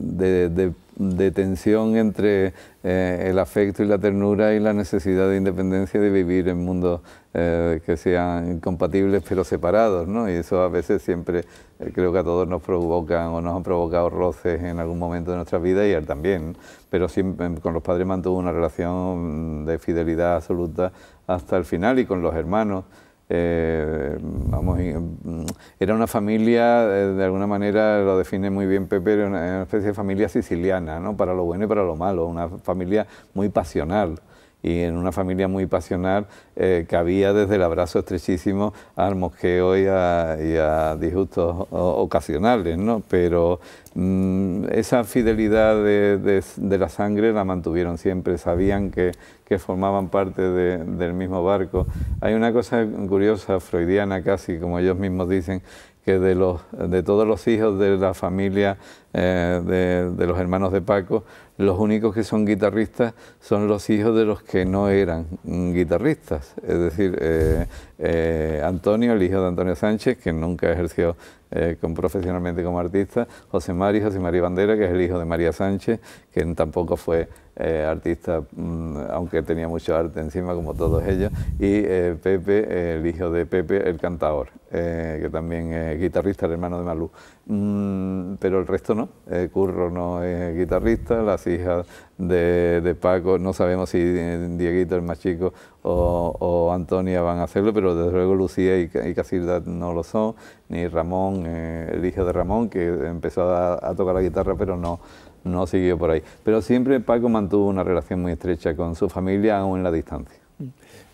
de de tensión entre eh, el afecto y la ternura y la necesidad de independencia de vivir en mundos eh, que sean incompatibles pero separados, ¿no? Y eso a veces siempre eh, creo que a todos nos provocan o nos han provocado roces en algún momento de nuestra vida y él también. Pero siempre, em, con los padres mantuvo una relación mm, de fidelidad absoluta hasta el final y con los hermanos. Eh, vamos, mm, era una familia, eh, de alguna manera lo define muy bien Pepe, era una especie de familia siciliana, ¿no? para lo bueno y para lo malo, una familia muy pasional y en una familia muy pasional eh, cabía que había desde el abrazo estrechísimo al mosqueo y a, disgustos ocasionales, ¿no? Pero mm, esa fidelidad de, de, la sangre la mantuvieron siempre, sabían que, que formaban parte del mismo barco. Hay una cosa curiosa, freudiana casi, como ellos mismos dicen, que de, los, de todos los hijos de la familia eh, de, de los hermanos de Paco, los únicos que son guitarristas son los hijos de los que no eran guitarristas. Es decir, eh, eh, Antonio, el hijo de Antonio Sánchez, que nunca ejerció eh, profesionalmente como artista, José Mari, José María Bandera, que es el hijo de María Sánchez, quien tampoco fue eh, artista, mm, aunque tenía mucho arte encima, como todos ellos, y eh, Pepe, el hijo de Pepe, el cantador, que también es guitarrista, el hermano de Malú. Mm, pero el resto no, Curro no es guitarrista, las hijas de, Paco, no sabemos si eh, Dieguito, el más chico, o, o Antonia van a hacerlo, pero desde luego Lucía y, y Casilda no lo son, ni Ramón, eh, el hijo de Ramón, que empezó a, tocar la guitarra, pero no, no siguió por ahí. Pero siempre Paco mantuvo una relación muy estrecha con su familia, aún en la distancia. Mm.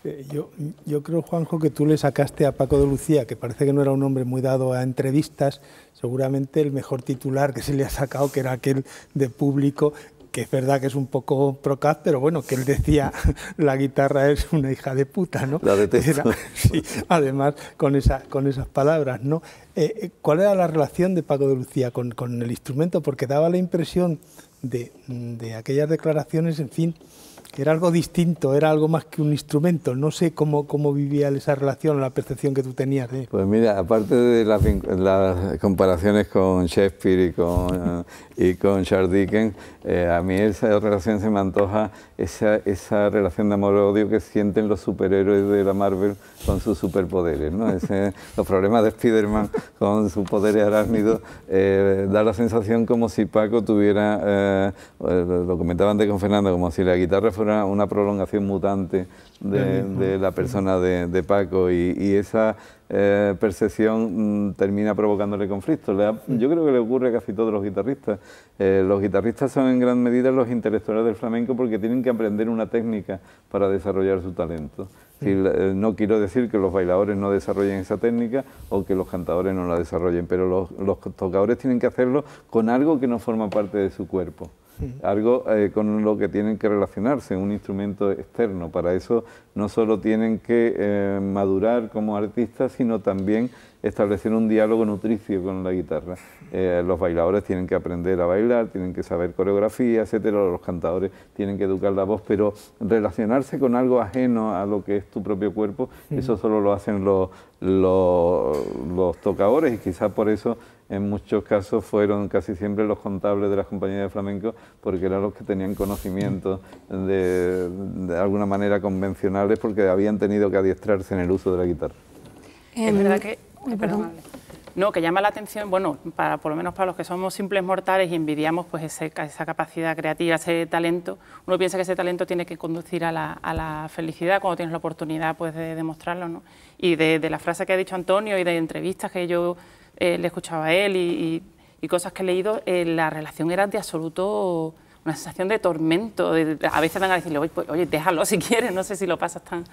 Eh, yo, yo, creo, Juanjo, que tú le sacaste a Paco de Lucía, que parece que no era un hombre muy dado a entrevistas, seguramente el mejor titular que se le ha sacado, que era aquel de público, que es verdad que es un poco procaz, pero bueno, que él decía [laughs] la guitarra es una hija de puta, ¿no? [laughs] sí, además con, esa, con esas palabras, ¿no? Eh, eh, ¿Cuál era la relación de Paco de Lucía con, el instrumento? Porque daba la impresión de, de aquellas declaraciones, en fin, era algo distinto, era algo más que un instrumento. No sé cómo, vivía esa relación, la percepción que tú tenías. De... Pues mira, aparte de las, comparaciones con Shakespeare y con, eh, y con Charles Dickens, eh, a mí esa relación se me antoja esa, esa relación de amor-odio que sienten los superhéroes de la Marvel con sus superpoderes. ¿no? [laughs] los problemas de Spider-Man con sus poderes arácnidos eh, da la sensación como si Paco tuviera, eh, eh, lo comentaba antes con Fernando, como si la guitarra fuera una prolongación mutante de, la persona de, Paco y, y esa eh, percepción mm, termina provocándole conflictos. Yo creo que le ocurre a casi todos los guitarristas. Eh, los guitarristas son en gran medida los intelectuales del flamenco porque tienen que aprender una técnica para desarrollar su talento. Eh, no quiero decir que los bailadores no desarrollen esa técnica o que los cantadores no la desarrollen, pero los tocadores tienen que hacerlo con algo que no forma parte de su cuerpo algo eh, con lo que tienen que relacionarse, un instrumento externo. Para eso no solo tienen que eh, madurar como artistas, sino también establecer un diálogo nutricio con la guitarra. Eh, los bailadores tienen que aprender a bailar, tienen que saber coreografía, etcétera, los cantadores tienen que educar la voz, pero relacionarse con algo ajeno a lo que es tu propio cuerpo, eso solo lo hacen los tocadores y quizás por eso en muchos casos fueron casi siempre los contables de las compañías de flamenco porque eran los que tenían conocimientos de, alguna manera convencionales porque habían tenido que adiestrarse en el uso de la guitarra. es em, verdad que... Eh, eh, no, que llama la atención, bueno, para, por lo menos para los que somos simples mortales y envidiamos pues esa capacidad creativa, ese talento, uno piensa que ese talento tiene que conducir a la, felicidad cuando tienes la oportunidad pues de demostrarlo, ¿no? Y de, de la frase que ha dicho Antonio y de entrevistas que yo eh, le escuchaba a él y, y, cosas que he leído, eh, la relación era de absoluto una sensación de tormento. a veces van a decirle, oye, pues, déjalo si [laughs] quieres, no sé si lo pasas tan...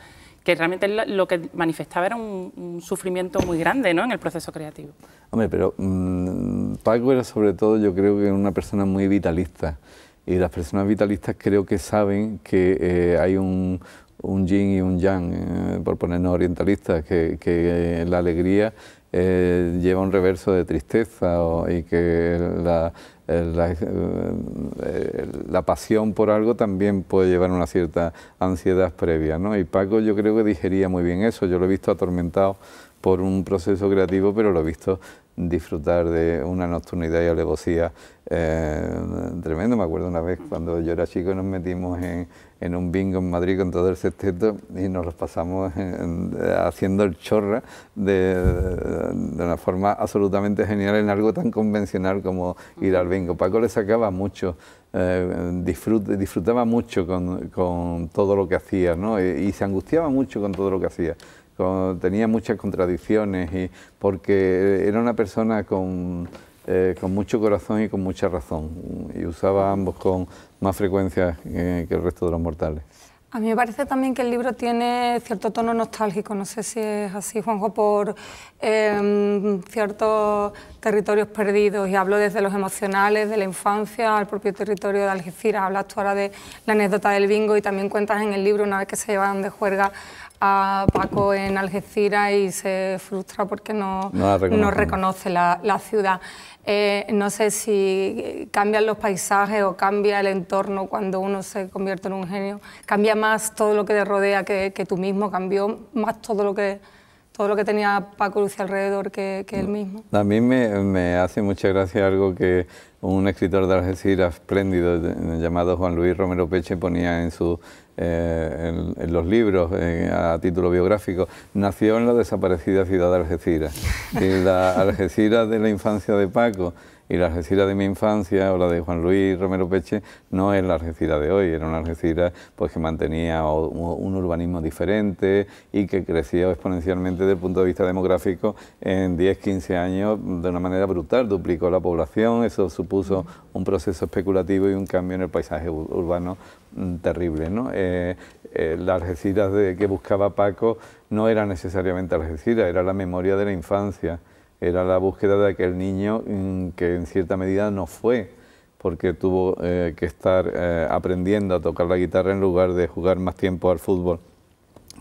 Que realmente lo que manifestaba era un, un sufrimiento muy grande ¿no? en el proceso creativo. Hombre, pero mm, Paco era sobre todo, yo creo que una persona muy vitalista. Y las personas vitalistas creo que saben que eh, hay un, un yin y un yang, por ponernos orientalistas, que, que la alegría eh, lleva un reverso de tristeza y que la, eh, la, eh, la, pasión por algo también puede llevar una cierta ansiedad previa. ¿no? Y Paco yo creo que digería muy bien eso, yo lo he visto atormentado por un proceso creativo, pero lo he visto disfrutar de una nocturnidad y alevosía eh, tremendo. Me acuerdo una vez cuando yo era chico nos metimos en, un bingo en Madrid con todo el sexteto y nos los pasamos haciendo el chorra de, una forma absolutamente genial en algo tan convencional como ir al bingo. Paco le sacaba mucho, eh, disfrutaba mucho con, todo lo que hacía ¿no? y se angustiaba mucho con todo lo que hacía tenía muchas contradicciones, y, porque era una persona con, eh, con mucho corazón y con mucha razón, y usaba ambos con más frecuencia que el resto de los mortales. A mí me parece también que el libro tiene cierto tono nostálgico, no sé si es así, Juanjo, por em, ciertos territorios perdidos, y hablo desde los emocionales, de la infancia, al propio territorio de Algeciras, hablas tú ahora de la anécdota del bingo y también cuentas en el libro una vez que se llevan de juerga a Paco en Algeciras y se frustra porque no, no, reconoce. la, la ciudad. Eh, no sé si cambian los paisajes o cambia el entorno cuando uno se convierte en un genio. Cambia más todo lo que te rodea que, que tú mismo, cambió más todo lo que todo lo que tenía Paco Lucia alrededor que, que él mismo. A mí me, me, hace mucha gracia algo que un escritor de Algeciras espléndido llamado Juan Luis Romero Peche ponía en su eh, en, los libros a título biográfico, nació en la desaparecida ciudad de Algeciras. Y la Algeciras de la infancia de Paco y la Algeciras de mi infancia o la de Juan Luis Romero Peche no es la Algeciras de hoy, era una Algeciras pues, que mantenía un urbanismo diferente y que crecía exponencialmente desde el punto de vista demográfico en 10, 15 años de una manera brutal, duplicó la población, eso supuso un proceso especulativo y un cambio en el paisaje urbano mm, terrible. ¿no? Eh, eh, la Algeciras que buscaba Paco no era necesariamente Algeciras, era la memoria de la infancia era la búsqueda de aquel niño mm, que en cierta medida no fue, porque tuvo eh, que estar eh, aprendiendo a tocar la guitarra en lugar de jugar más tiempo al fútbol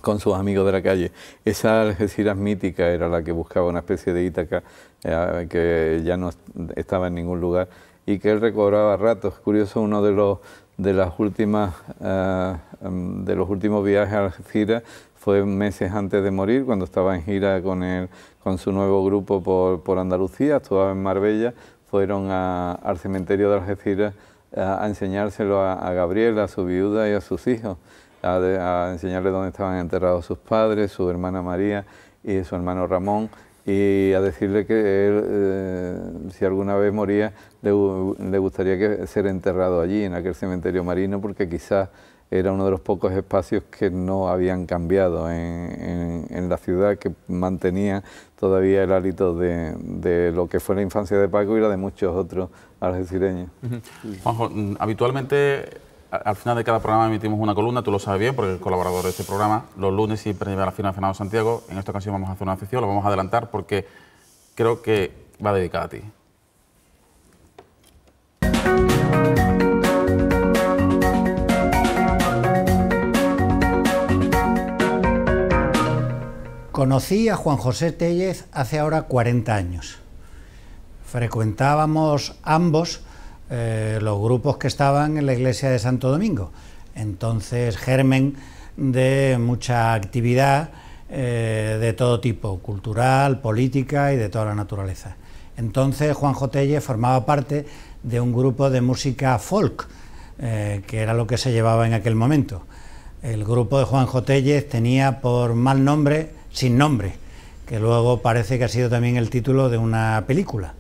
con sus amigos de la calle. Esa Algeciras mítica era la que buscaba una especie de Ítaca eh, que ya no estaba en ningún lugar y que él recobraba a ratos. Curioso, uno de los de, las últimas, eh, em, de los últimos viajes a Algeciras fue meses antes de morir, cuando estaba en gira con, el, con su nuevo grupo por, Andalucía, estuvo en Marbella, fueron al cementerio de Algeciras eh, a, enseñárselo a, Gabriel, Gabriela, a su viuda y a sus hijos, a, a enseñarle dónde estaban enterrados sus padres, su hermana María y su hermano Ramón y a decirle que él, eh, si alguna vez moría, le, gustaría que ser enterrado allí, en aquel cementerio marino, porque quizás era uno de los pocos espacios que no habían cambiado en, la ciudad, que mantenía todavía el hálito de, lo que fue la infancia de Paco y la de muchos otros algecireños. Juanjo, mm, habitualmente al final de cada programa emitimos una columna, tú lo sabes bien, porque el colaborador de este programa, los lunes siempre lleva la final de Fernando Santiago. En esta ocasión vamos a hacer una afición, lo vamos a adelantar porque creo que va dedicada a ti. Conocí a Juan José Tellez hace ahora 40 años. Frecuentábamos ambos eh, los grupos que estaban en la iglesia de Santo Domingo. Entonces, germen de mucha actividad eh, de todo tipo, cultural, política y de toda la naturaleza. Entonces, Juan Jotelle formaba parte de un grupo de música folk, eh, que era lo que se llevaba en aquel momento. El grupo de Juan Jotelles tenía por mal nombre, sin nombre, que luego parece que ha sido también el título de una película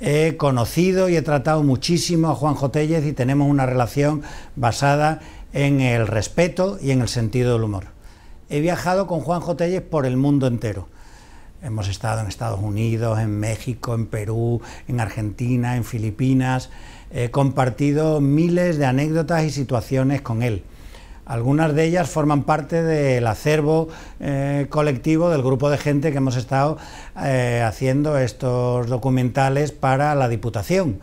he conocido y he tratado muchísimo a Juan Jotellez y tenemos una relación basada en el respeto y en el sentido del humor. He viajado con Juan Jotellez por el mundo entero. Hemos estado en Estados Unidos, en México, en Perú, en Argentina, en Filipinas. He compartido miles de anécdotas y situaciones con él. Algunas de ellas forman parte del acervo eh, colectivo del grupo de gente que hemos estado eh, haciendo estos documentales para la Diputación,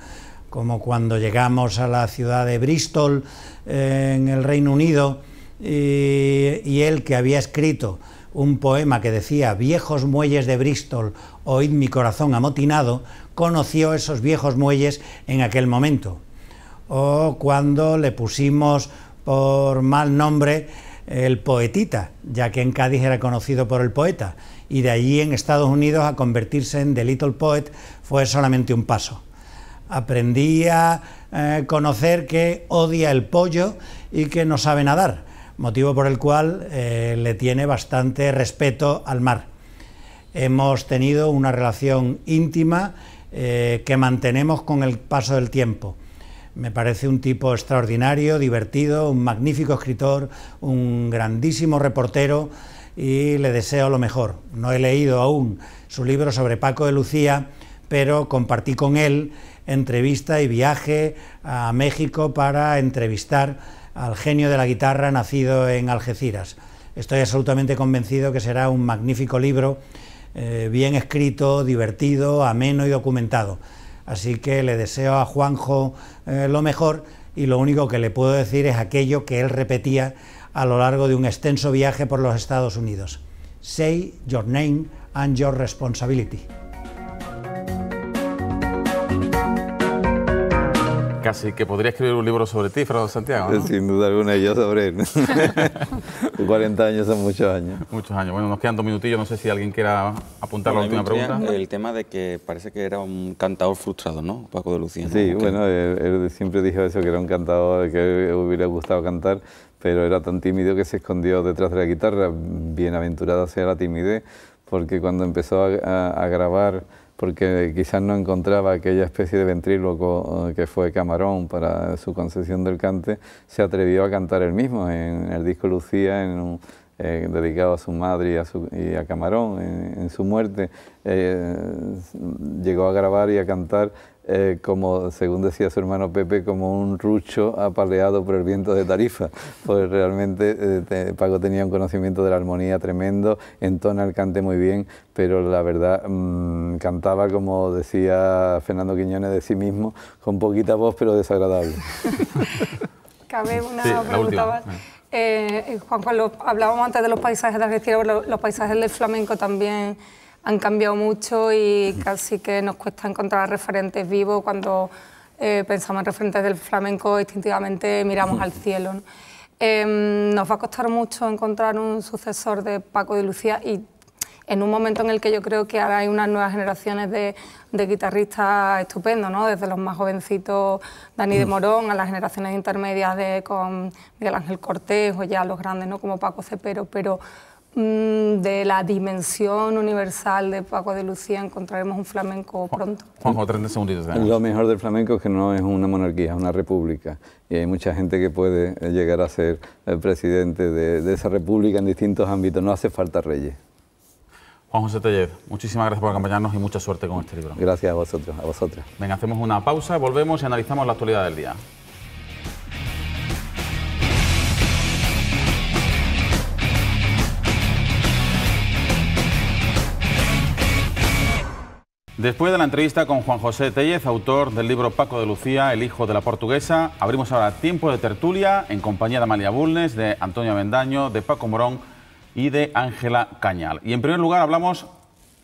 como cuando llegamos a la ciudad de Bristol eh, en el Reino Unido y, y él que había escrito un poema que decía Viejos muelles de Bristol, oíd mi corazón amotinado, conoció esos viejos muelles en aquel momento. O cuando le pusimos por mal nombre el poetita, ya que en Cádiz era conocido por el poeta, y de allí en Estados Unidos a convertirse en The Little Poet fue solamente un paso. Aprendí a eh, conocer que odia el pollo y que no sabe nadar, motivo por el cual eh, le tiene bastante respeto al mar. Hemos tenido una relación íntima eh, que mantenemos con el paso del tiempo me parece un tipo extraordinario, divertido, un magnífico escritor, un grandísimo reportero y le deseo lo mejor. No he leído aún su libro sobre Paco de Lucía, pero compartí con él entrevista y viaje a México para entrevistar al genio de la guitarra nacido en Algeciras. Estoy absolutamente convencido que será un magnífico libro, eh, bien escrito, divertido, ameno y documentado. Así que le deseo a Juanjo eh, lo mejor y lo único que le puedo decir es aquello que él repetía a lo largo de un extenso viaje por los Estados Unidos. Say your name and your responsibility. Casi que podría escribir un libro sobre ti, Fernando Santiago. ¿no? Sin duda alguna, yo sobre él. 40 [laughs] años son muchos años. Muchos años. Bueno, nos quedan dos minutillos. No sé si alguien quiera apuntar la última pregunta. El tema de que parece que era un cantador frustrado, ¿no? Paco de Lucía. Sí, bueno, él, siempre dijo eso, que era un cantador, que hubiera gustado cantar, pero era tan tímido que se escondió detrás de la guitarra. Bienaventurada sea la timidez, porque cuando empezó a grabar porque quizás no encontraba aquella especie de ventríloco eh, que fue Camarón para su concesión del cante, se atrevió a cantar él mismo en el disco Lucía, en eh, dedicado a su madre y a, Camarón en, su muerte, eh, llegó a grabar y a cantar eh, como según decía su hermano Pepe, como un rucho apaleado por el viento de Tarifa, pues realmente eh, Paco tenía un conocimiento de la armonía tremendo, entona el cante muy bien, pero la verdad mm, cantaba, como decía Fernando Quiñones de sí mismo, con poquita voz pero desagradable. [laughs] Cabe una pregunta más. Ah. Eh, Juan cuando hablábamos antes de los paisajes de Algeciras, los, los paisajes del flamenco también han cambiado mucho y casi que nos cuesta encontrar referentes vivos cuando eh, pensamos en referentes del flamenco, instintivamente miramos al cielo. ¿no? Em, nos va a costar mucho encontrar un sucesor de Paco de Lucía y en un momento en el que yo creo que ahora hay unas nuevas generaciones de, de guitarristas estupendos, ¿no? desde los más jovencitos Dani de Morón a las generaciones intermedias de, con Miguel Ángel Cortés o ya los grandes ¿no? como Paco Cepero, pero Mm, de la dimensión universal de Paco de Lucía encontraremos un flamenco pronto. Juanjo, 30 segunditos. Lo mejor del flamenco es que no es una monarquía, es una república. Y hay mucha gente que puede eh, llegar a ser el eh, presidente de, de esa república en distintos ámbitos. No hace falta reyes. Juan José Tellez, muchísimas gracias por acompañarnos y mucha suerte con este libro. Gracias a vosotros, a vosotras. Venga, hacemos una pausa, volvemos y analizamos la actualidad del día. Después de la entrevista con Juan José Tellez, autor del libro Paco de Lucía, El hijo de la portuguesa, abrimos ahora tiempo de tertulia en compañía de Amalia Bulnes, de Antonio Vendaño, de Paco Morón y de Ángela Cañal. Y en primer lugar hablamos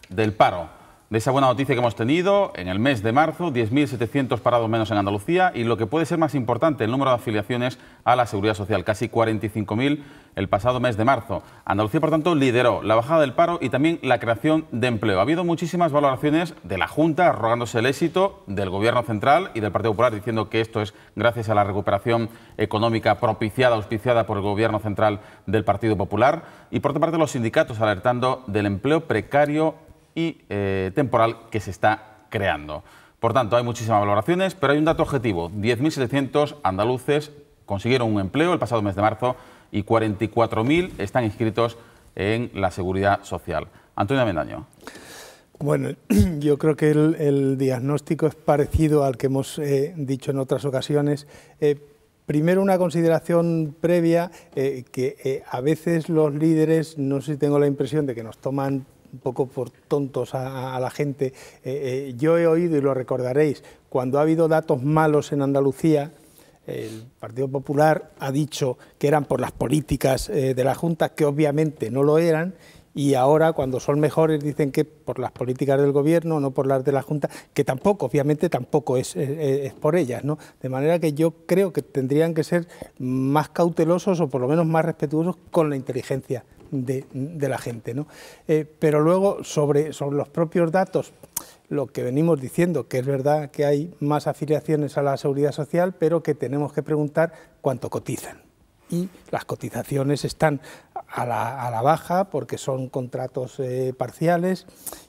del paro de esa buena noticia que hemos tenido en el mes de marzo, 10.700 parados menos en Andalucía y lo que puede ser más importante, el número de afiliaciones a la Seguridad Social, casi 45.000 el pasado mes de marzo. Andalucía, por tanto, lideró la bajada del paro y también la creación de empleo. Ha habido muchísimas valoraciones de la Junta rogándose el éxito, del Gobierno Central y del Partido Popular diciendo que esto es gracias a la recuperación económica propiciada, auspiciada por el Gobierno Central del Partido Popular y, por otra parte, los sindicatos alertando del empleo precario y eh, temporal que se está creando. Por tanto, hay muchísimas valoraciones, pero hay un dato objetivo. 10.700 andaluces consiguieron un empleo el pasado mes de marzo y 44.000 están inscritos en la seguridad social. Antonio Mendaño. Bueno, [clears throat] yo creo que el, diagnóstico es parecido al que hemos eh, dicho en otras ocasiones. Eh, primero una consideración previa, que a veces los líderes, no sé si tengo la impresión de que nos toman un poco por tontos a, la gente, eh, eh, yo he oído y lo recordaréis, cuando ha habido datos malos en Andalucía, el Partido Popular ha dicho que eran por las políticas eh, de la Junta, que obviamente no lo eran, y ahora cuando son mejores dicen que por las políticas del gobierno, no por las de la Junta, que tampoco, obviamente tampoco es, es, por ellas, ¿no? De manera que yo creo que tendrían que ser más cautelosos o por lo menos más respetuosos con la inteligencia de, la gente. ¿no? Eh, pero luego, sobre, los propios datos, lo que venimos diciendo, que es verdad que hay más afiliaciones a la seguridad social, pero que tenemos que preguntar cuánto cotizan. Y las cotizaciones están a la, baja porque son contratos eh, parciales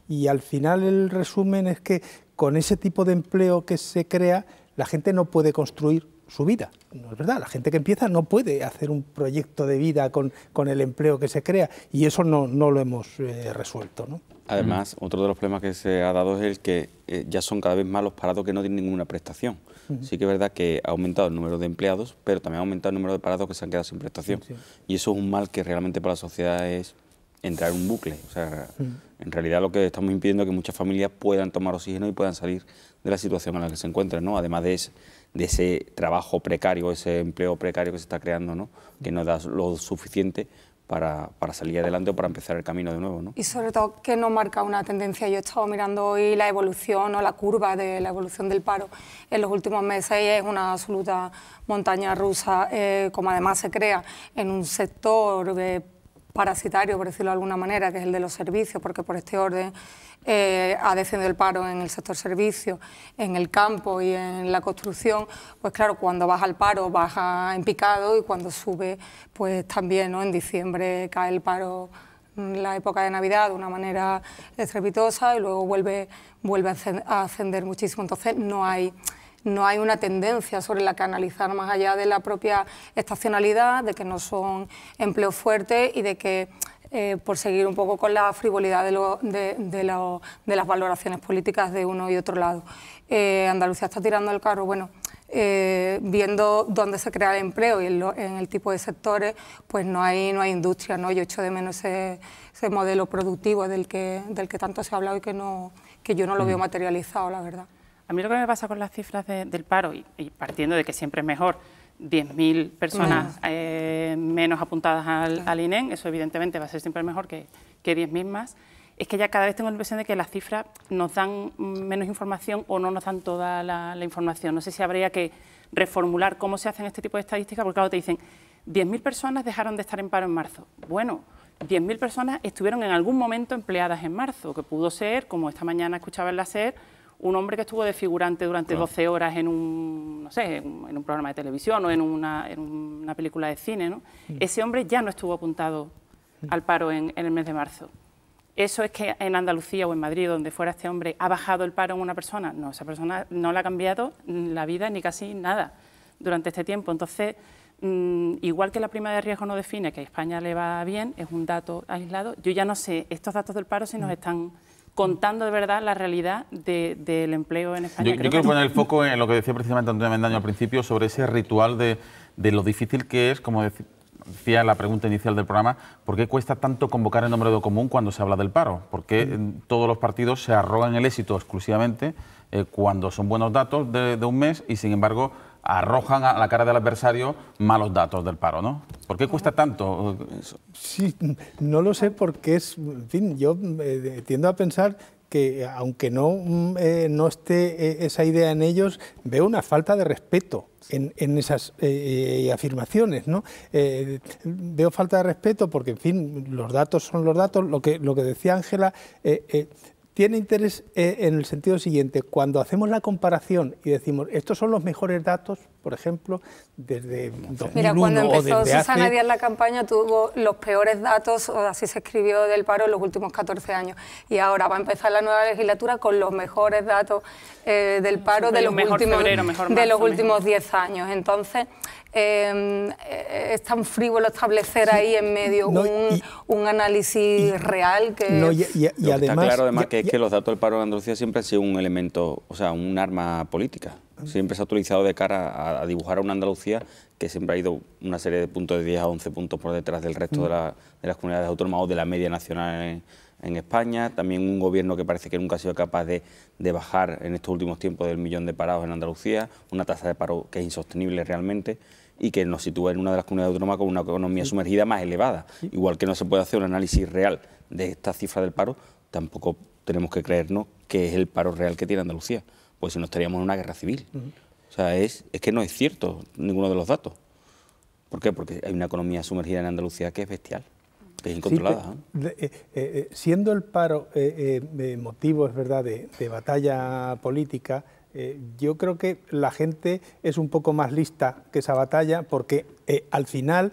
y al final el resumen es que con ese tipo de empleo que se crea, la gente no puede construir su vida. No es verdad, la gente que empieza no puede hacer un proyecto de vida con, con el empleo que se crea y eso no, no lo hemos eh, resuelto. ¿no? Además, otro de los problemas que se ha dado es el que eh, ya son cada vez más los parados que no tienen ninguna prestación. Sí que es verdad que ha aumentado el número de empleados, pero también ha aumentado el número de parados que se han quedado sin prestación. Y eso es un mal que realmente para la sociedad es entrar en un bucle. O sea, en realidad lo que estamos impidiendo es que muchas familias puedan tomar oxígeno y puedan salir de la situación en la que se encuentran, ¿no? Además de eso de ese trabajo precario, ese empleo precario que se está creando, ¿no? que no da lo suficiente para, para, salir adelante o para empezar el camino de nuevo. ¿no? Y sobre todo que no marca una tendencia. Yo he estado mirando hoy la evolución o la curva de la evolución del paro en los últimos meses y es una absoluta montaña rusa, eh, como además se crea en un sector... Eh, parasitario, por decirlo de alguna manera, que es el de los servicios, porque por este orden eh, ha descendido el paro en el sector servicio, en el campo y en la construcción, pues claro, cuando baja el paro baja en picado y cuando sube, pues también en diciembre cae el paro mm, la época de Navidad de una manera estrepitosa y luego vuelve, vuelve a ascender muchísimo. Entonces no hay, no hay una tendencia sobre la que analizar más allá de la propia estacionalidad, de que no son empleos fuertes y de que eh, por seguir un poco con la frivolidad de, las valoraciones políticas de uno y otro lado. Eh, Andalucía está tirando el carro, bueno, eh, viendo dónde se crea el empleo y en, el tipo de sectores, pues no hay, no hay industria, ¿no? Yo echo de menos ese, modelo productivo del que, del que tanto se ha hablado y que, no, que yo no lo veo mm. materializado, la verdad. A mí lo que me pasa con las cifras del paro, y, partiendo de que siempre es mejor 10.000 personas eh, menos apuntadas al, INEM, eso evidentemente va a ser siempre mejor que, 10.000 más, es que ya cada vez tengo la impresión de que las cifras nos dan menos información o no nos dan toda la, información. No sé si habría que reformular cómo se hacen este tipo de estadísticas, porque claro, te dicen 10.000 personas dejaron de estar en paro en marzo. Bueno, 10.000 personas estuvieron en algún momento empleadas en marzo, que pudo ser, como esta mañana escuchaba en la SER, un hombre que estuvo de figurante durante 12 horas en un, no sé, en, un programa de televisión o en una, en una película de cine, ¿no? Mm. Ese hombre ya no estuvo apuntado mm. al paro en, el mes de marzo. ¿Eso es que en Andalucía o en Madrid, donde fuera este hombre, ha bajado el paro en una persona? No, esa persona no le ha cambiado la vida ni casi nada durante este tiempo. Entonces, mm, igual que la prima de riesgo no define que a España le va bien, es un dato aislado, yo ya no sé estos datos del paro si nos están contando de verdad la realidad del empleo en España. Yo, creo quiero poner el foco en lo que decía precisamente Antonio Mendaño al principio sobre ese ritual de, lo difícil que es, como decía la pregunta inicial del programa, ¿por qué cuesta tanto convocar el nombre de común cuando se habla del paro? ¿Por qué mm. todos los partidos se arrogan el éxito exclusivamente eh, cuando son buenos datos de un mes y, sin embargo, arrojan a la cara del adversario malos datos del paro, ¿no? ¿Por qué cuesta tanto? Sí, no lo sé porque es, en fin, yo eh, tiendo a pensar que aunque no, mm, eh, no esté eh, esa idea en ellos, veo una falta de respeto en, esas afirmaciones. ¿no? veo falta de respeto porque, en fin, los datos son los datos. Lo que, lo que decía Ángela tiene interés eh, en el sentido siguiente, cuando hacemos la comparación y decimos, estos son los mejores datos por ejemplo, desde 2001 Mira, cuando empezó Susana Díaz la campaña tuvo los peores datos, o así se escribió, del paro en los últimos 14 años. Y ahora va a empezar la nueva legislatura con los mejores datos eh, del paro de los, últimos, de los últimos 10 años. Entonces, eh, es tan frívolo establecer ahí en medio un, análisis real que... está claro además que que los datos del paro de Andalucía siempre han sido un elemento, o sea, un arma política siempre se ha utilizado de cara a, dibujar a una Andalucía que siempre ha ido una serie de puntos de 10 a 11 puntos por detrás del resto mm. de, las comunidades autónomas o de la media nacional en, España. También un gobierno que parece que nunca ha sido capaz de, de, bajar en estos últimos tiempos del millón de parados en Andalucía, una tasa de paro que es insostenible realmente y que nos sitúa en una de las comunidades autónomas con una economía sumergida más elevada. Igual que no se puede hacer un análisis real de esta cifra del paro, tampoco tenemos que creernos que es el paro real que tiene Andalucía pues no estaríamos en una guerra civil. O sea, es, es que no es cierto ninguno de los datos. ¿Por qué? Porque hay una economía sumergida en Andalucía que es bestial, que es incontrolada. Eh, eh, eh, siendo el paro motivo, es verdad, de, batalla política, yo creo que la gente es un poco más lista que esa batalla porque al final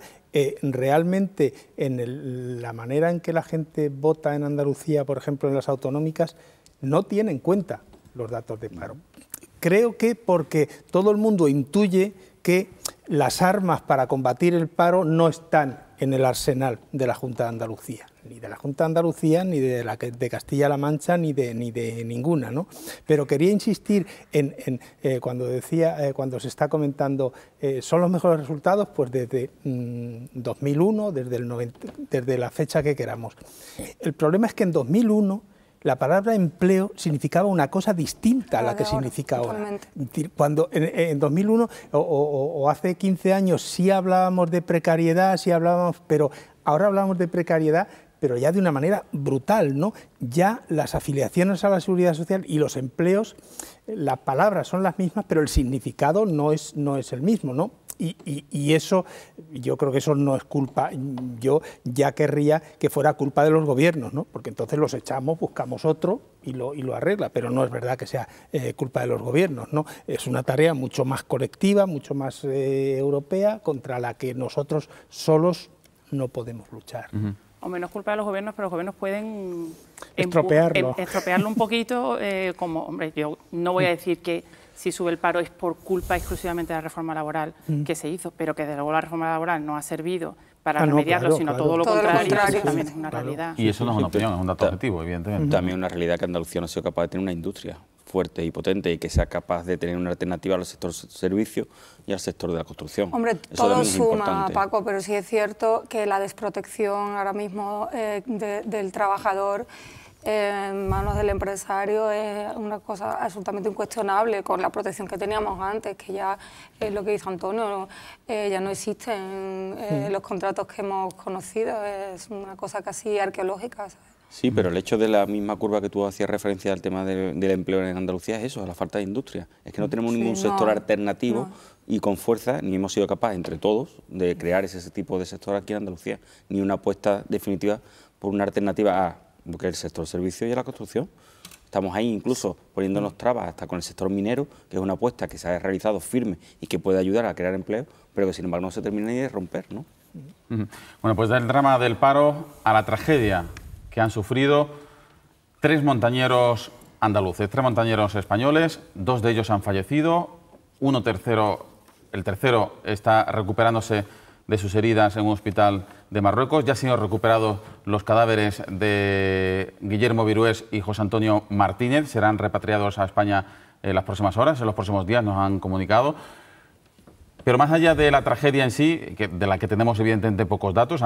realmente en la manera en que la gente vota en Andalucía, por ejemplo, en las autonómicas, no tiene en cuenta los datos de paro. Creo que porque todo el mundo intuye que las armas para combatir el paro no están en el arsenal de la Junta de Andalucía, ni de la Junta de Andalucía, ni de la de Castilla-La Mancha, ni de, ni de ninguna, Pero quería insistir en, eh, cuando decía, eh, cuando se está comentando, eh, son los mejores resultados, pues desde 2001, mm, desde, el desde la fecha que queramos. El problema es que en 2001 la palabra empleo significaba una cosa distinta a la que significa ahora. Cuando en, 2001 o, hace 15 años sí hablábamos de precariedad, sí hablábamos, pero ahora hablamos de precariedad pero ya de una manera brutal, ¿no? Ya las afiliaciones a la seguridad social y los empleos, las palabras son las mismas, pero el significado no es, no es el mismo, ¿no? Y, eso, yo creo que eso no es culpa, yo ya querría que fuera culpa de los gobiernos, ¿no? porque entonces los echamos, buscamos otro y lo, y lo arregla, pero no es verdad que sea eh, culpa de los gobiernos, ¿no? es una tarea mucho más colectiva, mucho más eh, europea, contra la que nosotros solos no podemos luchar. o menos culpa de los gobiernos, pero los gobiernos pueden em, estropearlo, em, estropearlo un poquito, eh, como, hombre, yo no voy a decir que si sube el paro es por culpa exclusivamente de la reforma laboral mm. que se hizo, pero que de luego la reforma laboral no ha servido para remediarlo, sino todo lo contrario, también es una realidad. Y eso no es una opinión, es un dato objetivo, evidentemente. También una realidad que Andalucía no ha sido capaz de tener una industria fuerte y potente y que sea capaz de tener una alternativa al sector servicio y al sector de la construcción. Hombre, todo suma, Paco, pero sí es cierto que la desprotección ahora mismo eh, del trabajador en manos del empresario es una cosa absolutamente incuestionable con la protección que teníamos antes, que ya es lo que dice Antonio, eh, ya no existen eh, los contratos que hemos conocido, es una cosa casi arqueológica. Sí, pero el hecho de la misma curva que tú hacías referencia al tema del empleo en Andalucía es eso, es la falta de industria. Es que no tenemos ningún sector alternativo y con fuerza ni hemos sido capaces entre todos de crear ese tipo de sector aquí en Andalucía, ni una apuesta definitiva por una alternativa a que el sector servicio y la construcción. Estamos ahí incluso poniéndonos trabas hasta con el sector minero, que es una apuesta que se ha realizado firme y que puede ayudar a crear empleo, pero que sin embargo no se termina ni de romper. ¿no? Bueno, pues del drama del paro a la tragedia que han sufrido tres montañeros andaluces, tres montañeros españoles, dos de ellos han fallecido, uno tercero, el tercero está recuperándose de sus heridas en un hospital de Marruecos. Ya se han sido recuperados los cadáveres de Guillermo Virués y José Antonio Martínez. Serán repatriados a España en las próximas horas, en los próximos días, nos han comunicado. Pero más allá de la tragedia en sí, de la que tenemos evidentemente pocos datos,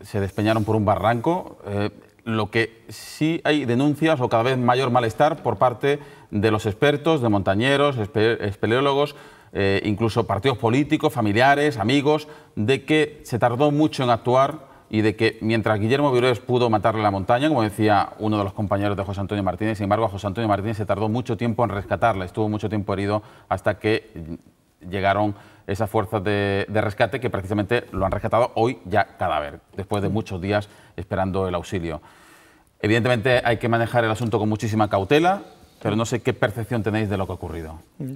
se despeñaron por un barranco, eh, lo que sí hay denuncias o cada vez mayor malestar por parte de los expertos, de montañeros, espeleólogos, eh, incluso partidos políticos, familiares, amigos, de que se tardó mucho en actuar y de que mientras Guillermo Virués pudo matarle la montaña, como decía uno de los compañeros de José Antonio Martínez, sin embargo a José Antonio Martínez se tardó mucho tiempo en rescatarla. estuvo mucho tiempo herido hasta que mm, llegaron esas fuerzas de, de, rescate que precisamente lo han rescatado hoy ya cadáver, después de muchos días esperando el auxilio. Evidentemente hay que manejar el asunto con muchísima cautela, pero no sé qué percepción tenéis de lo que ha ocurrido. Mm.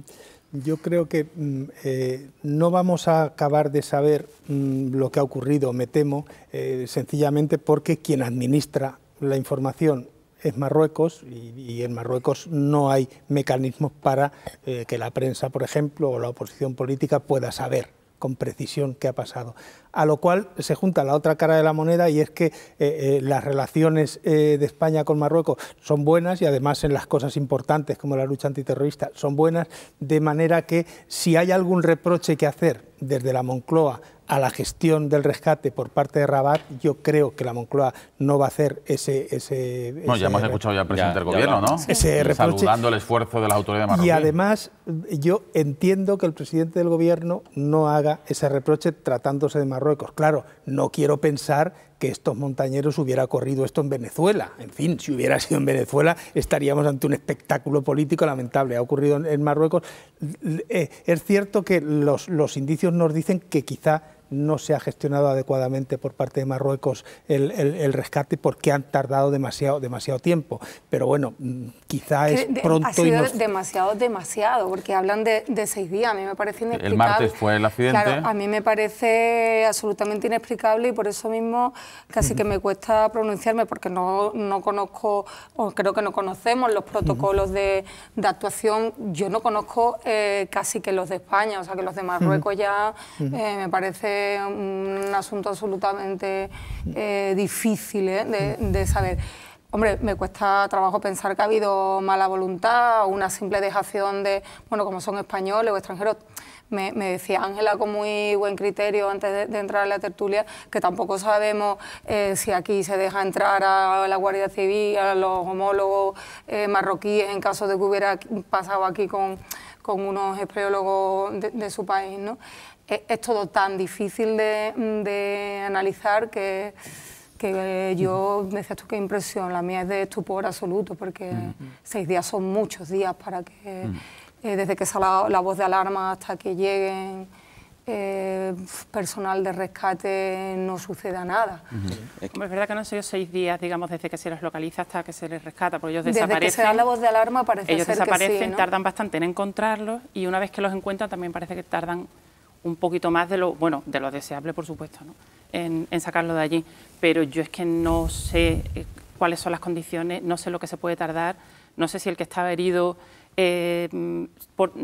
Yo creo que mm, eh, no vamos a acabar de saber mm, lo que ha ocurrido, me temo, eh, sencillamente porque quien administra la información es Marruecos y, en Marruecos no hay mecanismos para eh, que la prensa, por ejemplo, o la oposición política pueda saber con precisión qué ha pasado a lo cual se junta la otra cara de la moneda y es que eh, eh, las relaciones eh, de España con Marruecos son buenas y además en las cosas importantes como la lucha antiterrorista son buenas, de manera que si hay algún reproche que hacer desde la Moncloa a la gestión del rescate por parte de Rabat, yo creo que la Moncloa no va a hacer ese... ese ya hemos escuchado ya al presidente del gobierno, ¿no? Saludando el esfuerzo de las autoridades Marruecos. Y además, yo entiendo que el presidente del gobierno no haga ese reproche tratándose de Marruecos Claro, no quiero pensar que estos montañeros hubiera corrido esto en Venezuela. En fin, si hubiera [laughs] sido en Venezuela estaríamos ante un espectáculo político lamentable. Ha ocurrido en, Marruecos. Eh, es cierto que los, los indicios nos dicen que quizá no se ha gestionado adecuadamente por parte de Marruecos el, rescate porque han tardado demasiado, demasiado tiempo. Pero bueno, mm, quizá es pronto... Ha sido demasiado, demasiado, porque hablan de, seis días. A mí me parece inexplicable. El martes fue el accidente. Claro, a mí me parece absolutamente inexplicable y por eso mismo casi que me cuesta pronunciarme porque no, conozco, o creo que no conocemos los protocolos de, actuación. Yo no conozco eh, casi que los de España, o sea que los de Marruecos ya eh, me parece un asunto absolutamente eh, difícil ¿eh? de, saber. Hombre, me cuesta trabajo pensar que ha habido mala voluntad o una simple dejación de, bueno, como son españoles o extranjeros. Me, decía Ángela con muy buen criterio antes de, entrar a la tertulia que tampoco sabemos eh, si aquí se deja entrar a la Guardia Civil, a los homólogos marroquíes en caso de que hubiera pasado aquí con, unos espeleólogos de, de su país. ¿no? es, todo tan difícil de, mm, analizar que, yo me decías tú qué impresión, la mía es de estupor absoluto, porque seis días son muchos días para que, eh, desde que salga la voz de alarma hasta que lleguen eh, personal de rescate no suceda nada. es, verdad que no han sido seis días, digamos, desde que se los localiza hasta que se les rescata, porque ellos desde desaparecen. Desde que se la voz de alarma parece Ellos ser desaparecen, que tardan bastante en encontrarlos y una vez que los encuentran también parece que tardan un poquito más de lo, bueno, de lo deseable, por supuesto, ¿no? en, en, sacarlo de allí. Pero yo es que no sé eh, cuáles son las condiciones, no sé lo que se puede tardar, no sé si el que estaba herido eh,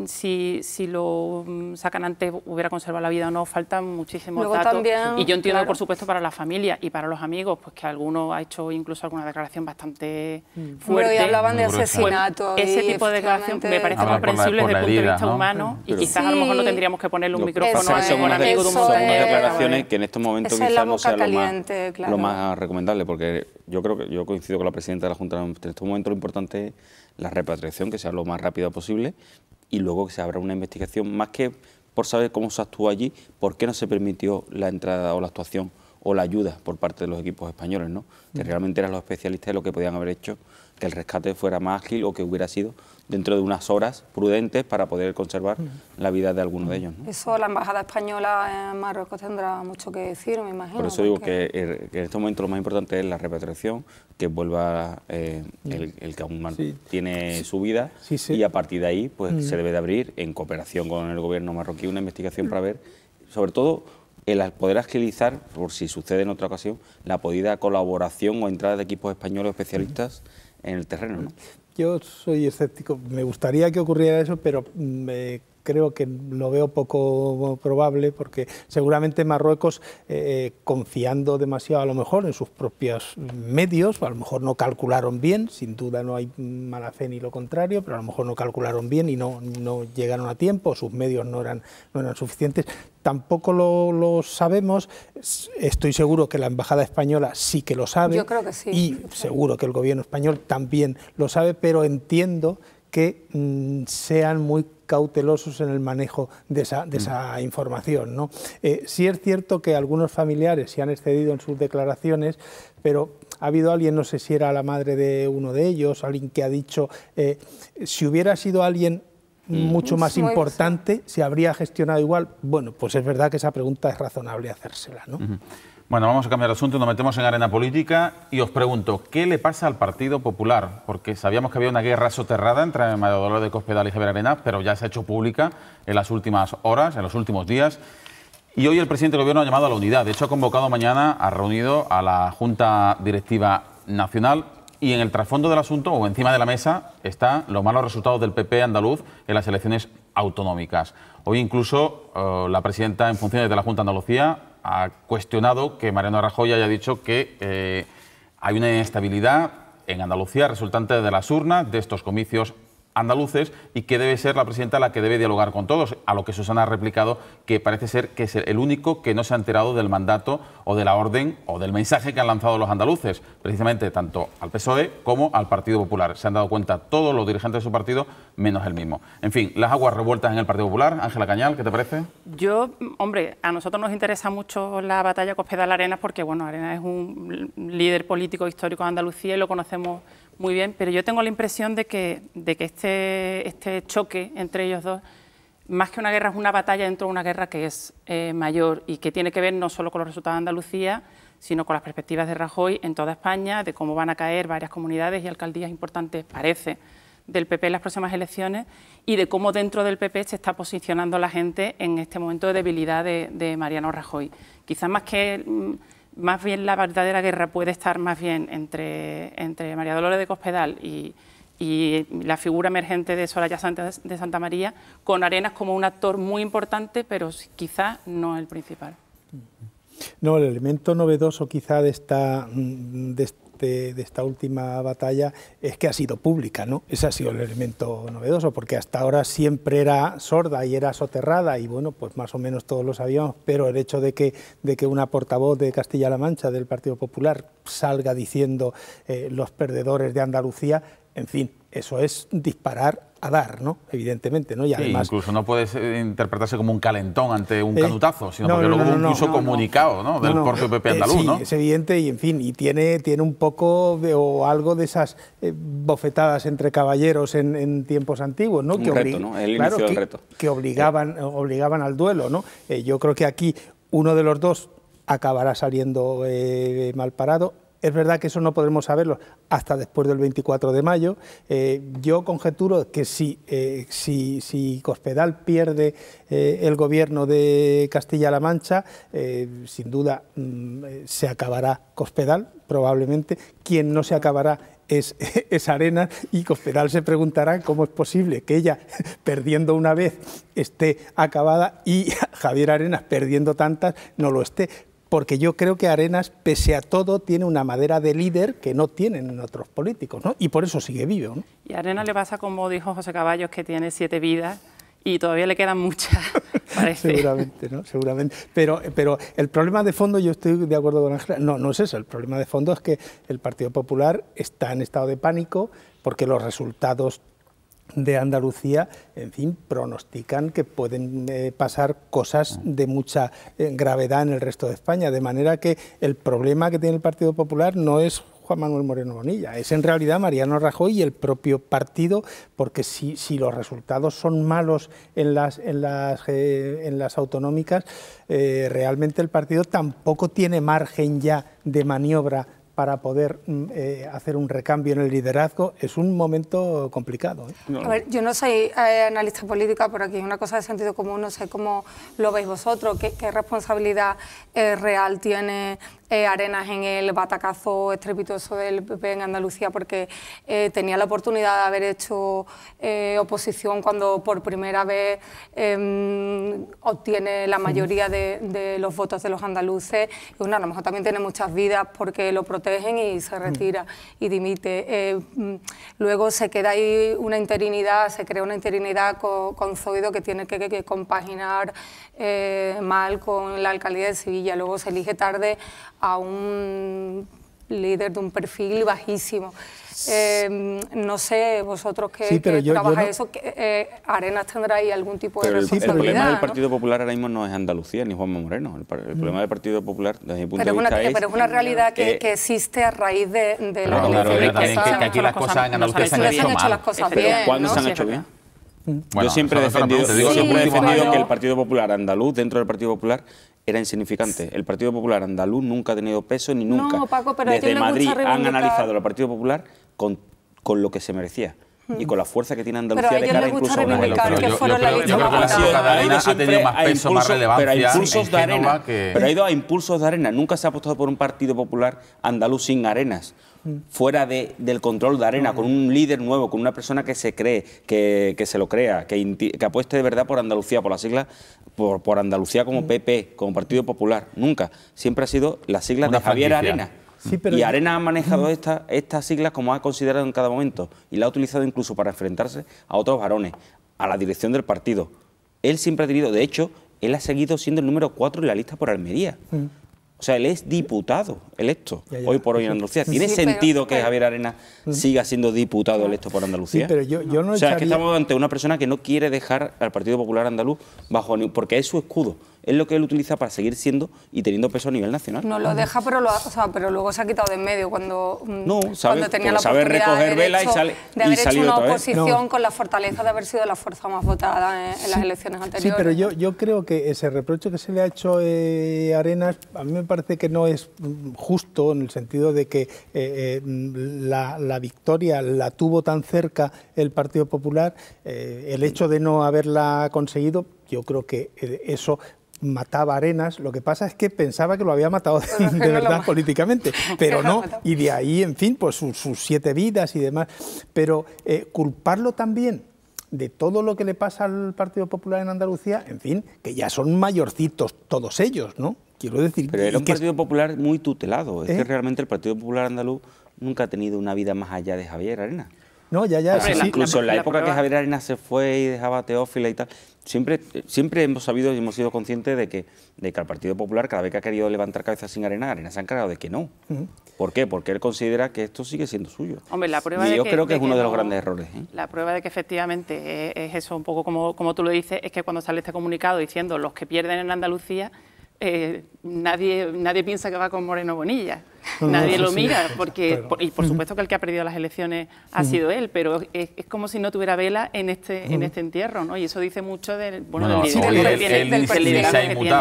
si, lo mm, sacan antes hubiera conservado la vida o no, faltan muchísimos datos. y yo entiendo, por supuesto, para la familia y para los amigos, pues que alguno ha hecho incluso alguna declaración bastante mm. fuerte. Pero hablaban de asesinato. Pues, ese tipo de declaración me parece comprensible desde el punto de vista humano y quizás a lo mejor no tendríamos que ponerle un micrófono a un amigo de un Son unas eh, declaraciones eh, que en estos momentos quizás no sea lo, más, recomendable, porque yo creo que yo coincido con la presidenta de la Junta en estos momentos lo importante es la repatriación, que sea lo más rápido posible, y luego que se abra una investigación, más que por saber cómo se actuó allí, por qué no se permitió la entrada o la actuación o la ayuda por parte de los equipos españoles, ¿no? que mm. realmente eran los especialistas lo que podían haber hecho que el rescate fuera más ágil o que hubiera sido dentro de unas horas prudentes para poder conservar la vida de alguno de ellos. Eso la Embajada Española en Marruecos tendrá mucho que decir, me imagino. Por eso digo que, en estos momentos... lo más importante es la repatriación, que vuelva eh, el, que aún tiene su vida y a partir de ahí pues se debe de abrir en cooperación con el gobierno marroquí una investigación para ver, sobre todo, el poder agilizar, por si sucede en otra ocasión, la podida colaboración o entrada de equipos españoles especialistas en el terreno. ¿no? Yo soy escéptico. Me gustaría que ocurriera eso, pero me mm, eh, creo que lo veo poco probable porque seguramente Marruecos, eh, confiando demasiado a lo mejor en sus propios medios, a lo mejor no calcularon bien, sin duda no hay mala fe ni lo contrario, pero a lo mejor no calcularon bien y no, llegaron a tiempo, sus medios no eran, suficientes. Tampoco lo, lo sabemos, estoy seguro que la Embajada Española sí que lo sabe y seguro que el gobierno español también lo sabe, pero entiendo que mm, sean muy cautelosos en el manejo de esa, mm. información. ¿no? Eh, sí es cierto que algunos familiares se han excedido en sus declaraciones, pero ha habido alguien, no sé si era la madre de uno de ellos, alguien que ha dicho, eh, si hubiera sido alguien mm. mucho más importante, ¿se habría gestionado igual? Bueno, pues es verdad que esa pregunta es razonable hacérsela. ¿no? Bueno, vamos a cambiar de asunto, nos metemos en arena política y os pregunto, ¿qué le pasa al Partido Popular? Porque sabíamos que había una guerra soterrada entre Maduro de Cospedal y Javier Arenas, pero ya se ha hecho pública en las últimas horas, en los últimos días. Y hoy el presidente del Gobierno ha llamado a la unidad. De hecho, ha convocado mañana, ha reunido a la Junta Directiva Nacional y en el trasfondo del asunto, o encima de la mesa, están los malos resultados del PP andaluz en las elecciones autonómicas. Hoy incluso eh, la presidenta en funciones de la Junta Andalucía, ha cuestionado que Mariano Rajoy haya dicho que eh, hay una inestabilidad en Andalucía resultante de las urnas de estos comicios andaluces y que debe ser la presidenta la que debe dialogar con todos, a lo que Susana ha replicado que parece ser que es el único que no se ha enterado del mandato o de la orden o del mensaje que han lanzado los andaluces, precisamente tanto al PSOE como al Partido Popular. Se han dado cuenta todos los dirigentes de su partido, menos el mismo. En fin, las aguas revueltas en el Partido Popular. Ángela Cañal, ¿qué te parece? Yo, hombre, a nosotros nos interesa mucho la batalla con la arena porque, bueno, Arena es un líder político histórico de Andalucía y lo conocemos muy bien, pero yo tengo la impresión de que, de que este, este choque entre ellos dos, más que una guerra, es una batalla dentro de una guerra que es eh, mayor y que tiene que ver no solo con los resultados de Andalucía, sino con las perspectivas de Rajoy en toda España, de cómo van a caer varias comunidades y alcaldías importantes, parece, del PP en las próximas elecciones y de cómo dentro del PP se está posicionando la gente en este momento de debilidad de, de Mariano Rajoy. Quizás más que mm, más bien la verdadera guerra puede estar más bien entre, entre María Dolores de Cospedal y, y la figura emergente de Soraya de Santa María, con Arenas como un actor muy importante, pero quizás no el principal. No, el elemento novedoso quizá de esta, mm, de de, esta última batalla es que ha sido pública, ¿no? Ese ha sido el elemento novedoso, porque hasta ahora siempre era sorda y era soterrada, y bueno, pues más o menos todos lo sabíamos, pero el hecho de que, de que una portavoz de Castilla-La Mancha, del Partido Popular, salga diciendo eh, los perdedores de Andalucía, en fin, eso es disparar a dar, ¿no? Evidentemente, ¿no? Y incluso no puede eh, interpretarse como un calentón ante un eh, canutazo, sino como un uso comunicado, ¿no? Del propio Pepe eh, Andaluz, sí, es evidente y, en fin, y tiene, tiene un poco de, o algo de esas bofetadas entre caballeros en, tiempos antiguos, ¿no? que reto, El que, obligaban, obligaban al duelo, ¿no? yo creo que aquí uno de los dos acabará saliendo mal parado, es verdad que eso no podremos saberlo hasta después del 24 de mayo. Eh, yo conjeturo que si, eh, si, Cospedal pierde eh, el gobierno de Castilla-La Mancha, sin duda mm, se acabará Cospedal, probablemente. Quien no se acabará es, [laughs] es, Arena y Cospedal se preguntará cómo es posible que ella, [laughs] perdiendo una vez, esté acabada y [laughs] Javier Arenas, perdiendo tantas, no lo esté porque yo creo que Arenas, pese a todo, tiene una madera de líder que no tienen otros políticos, ¿no? Y por eso sigue vivo. Y a Arenas le pasa, como dijo José Caballos, que tiene siete vidas y todavía le quedan muchas, [laughs] Seguramente, ¿no? Seguramente. Pero, pero el problema de fondo, yo estoy de acuerdo con Ángela, no, no es eso. El problema de fondo es que el Partido Popular está en estado de pánico porque los resultados de Andalucía, en fin, pronostican que pueden eh, pasar cosas de mucha eh, gravedad en el resto de España. De manera que el problema que tiene el Partido Popular no es Juan Manuel Moreno Bonilla, es en realidad Mariano Rajoy y el propio partido, porque si, los resultados son malos en las, en las, eh, en las autonómicas, realmente el partido tampoco tiene margen ya de maniobra para poder mm, eh, hacer un recambio en el liderazgo es un momento complicado. ¿eh? yo no soy eh, analista política, pero aquí hay una cosa de sentido común, no sé cómo lo veis vosotros, qué, qué responsabilidad real tiene eh, arenas en el batacazo estrepitoso del PP en Andalucía porque eh, tenía la oportunidad de haber hecho eh, oposición cuando por primera vez em, obtiene la mayoría de, los votos de los andaluces. Y a lo mejor también tiene muchas vidas porque lo protegen y se mm. retira y dimite. Mm, luego se queda ahí una interinidad, se crea una interinidad con, Zoido que tiene que, que compaginar mal con la alcaldía de Sevilla. Luego se elige tarde a un líder de un perfil bajísimo. Eh, no sé, vosotros que, trabajáis eh, eso, Arenas tendrá ahí algún tipo de responsabilidad. El, problema del Partido Popular ahora mismo no es Andalucía ni Juanma Moreno. El, problema del Partido Popular, desde mi punto de vista, una, es. Pero es una realidad que, existe a raíz de, de que, que, aquí las cosas en Andalucía se han hecho, mal. Las pero bien, ¿Cuándo se han hecho bien? yo siempre he defendido, yo siempre he defendido que el Partido Popular andaluz, dentro del Partido Popular, era insignificante. El Partido Popular andaluz nunca ha tenido peso ni nunca. Desde Madrid han analizado al Partido Popular con, lo que se merecía y hmm. con la fuerza que tiene Andalucía pero de ha impulsos, de arena, pero ha ido a impulsos de arena. Nunca se ha apostado por un partido popular andaluz sin arenas fuera de, del control de arena, con un líder nuevo, con una persona que se cree, que, se lo crea, que, que, apueste de verdad por Andalucía, por las siglas, por, Andalucía como PP, como Partido Popular. Nunca. Siempre ha sido las siglas de Javier Arena. y Arena ha manejado estas siglas como ha considerado en cada momento y la ha utilizado incluso para enfrentarse a otros varones, a la dirección del partido. Él siempre ha tenido, de hecho, él ha seguido siendo el número cuatro en la lista por Almería. O sea, él es diputado electo hoy por hoy en Andalucía. ¿Tiene sentido que Javier Arena mm. siga siendo diputado electo por Andalucía? pero yo, no O sea, que estamos ante una persona que no quiere dejar al Partido Popular Andaluz bajo... Porque es su escudo es lo que él utiliza para seguir siendo y teniendo peso a nivel nacional. No lo deja, pero, lo, o sea, pero luego se ha quitado de en medio cuando, mm, no, tenía la oportunidad recoger de, y sale, haber hecho una oposición con la fortaleza de haber sido la fuerza más votada en, las elecciones anteriores. Sí, pero yo, yo creo que ese reproche que se le ha hecho a eh, Arenas a mí me parece que no es mm, justo en el sentido de que eh, eh, la, victoria la tuvo tan cerca el Partido Popular, el hecho de no haberla conseguido yo creo que eso mataba Arenas, lo que pasa es que pensaba que lo había matado [laughs] de, verdad políticamente, [laughs] pero no, y de ahí, en fin, pues sus, siete vidas y demás. Pero eh, culparlo también de todo lo que le pasa al Partido Popular en Andalucía, en fin, que ya son mayorcitos todos ellos, ¿no? Quiero decir... Pero era un Partido Popular muy tutelado, es que ¿Eh? realmente el Partido Popular andaluz nunca ha tenido una vida más allá de Javier Arenas. No, ya, ya. incluso en la, época que Javier Arenas se fue y dejaba Teófila y tal, siempre, siempre hemos sabido y hemos sido conscientes de que, de que al Partido Popular, cada vez que ha querido levantar cabeza sin arena, Arenas se ha encargado de que no. ¿Por qué? Porque él considera que esto sigue siendo suyo. Hombre, la prueba y yo creo que es uno de los grandes errores. ¿eh? La prueba de que efectivamente es, eso, un poco como, como tú lo dices, es que cuando sale este comunicado diciendo los que pierden en Andalucía eh, nadie, nadie piensa que va con Moreno Bonilla. nadie lo mira, porque, y por supuesto que el que ha perdido las elecciones ha sido él, pero es, como si no tuviera vela en este, en este entierro, ¿no? Y eso dice mucho del, bueno, liderazgo que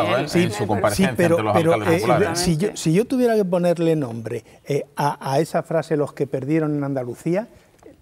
si, yo, si, yo, tuviera que ponerle nombre eh, a esa frase, los que perdieron en Andalucía,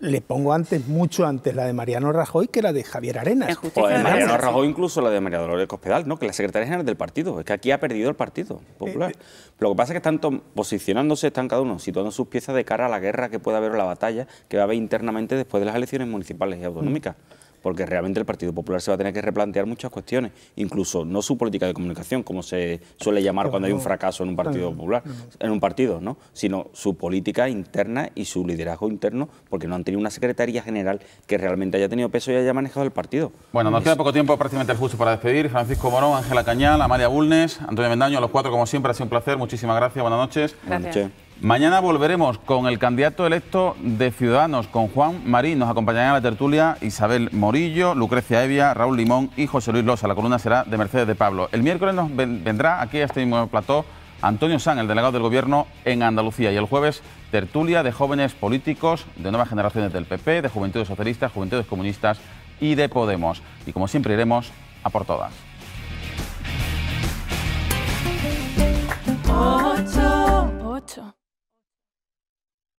le pongo antes, mucho antes, la de Mariano Rajoy que la de Javier Arenas. O de Mariano Rajoy, incluso la de María Dolores Cospedal, ¿no? que la secretaria general del partido. Es que aquí ha perdido el Partido Popular. Eh, eh. Lo que pasa es que están posicionándose, están cada uno situando sus piezas de cara a la guerra que pueda haber o la batalla que va a haber internamente después de las elecciones municipales y autonómicas porque realmente el Partido Popular se va a tener que replantear muchas cuestiones, incluso no su política de comunicación, como se suele llamar cuando hay un fracaso en un Partido Popular, en un partido, ¿no? sino su política interna y su liderazgo interno, porque no han tenido una secretaría general que realmente haya tenido peso y haya manejado el partido. Bueno, nos queda poco tiempo, prácticamente el justo para despedir. Francisco Morón, Ángela Cañal, Amalia Bulnes, Antonio Mendaño, los cuatro, como siempre, ha sido un placer. Muchísimas gracias, buenas noches. Gracias. Buenas noches. Mañana volveremos con el candidato electo de Ciudadanos, con Juan Marín. Nos acompañarán a la tertulia Isabel Morillo, Lucrecia Evia, Raúl Limón y José Luis Losa. La columna será de Mercedes de Pablo. El miércoles nos vendrá aquí a este mismo plató Antonio San, el delegado del Gobierno en Andalucía. Y el jueves, tertulia de jóvenes políticos de nuevas generaciones del PP, de Juventudes Socialistas, Juventudes Comunistas y de Podemos. Y como siempre, iremos a por todas.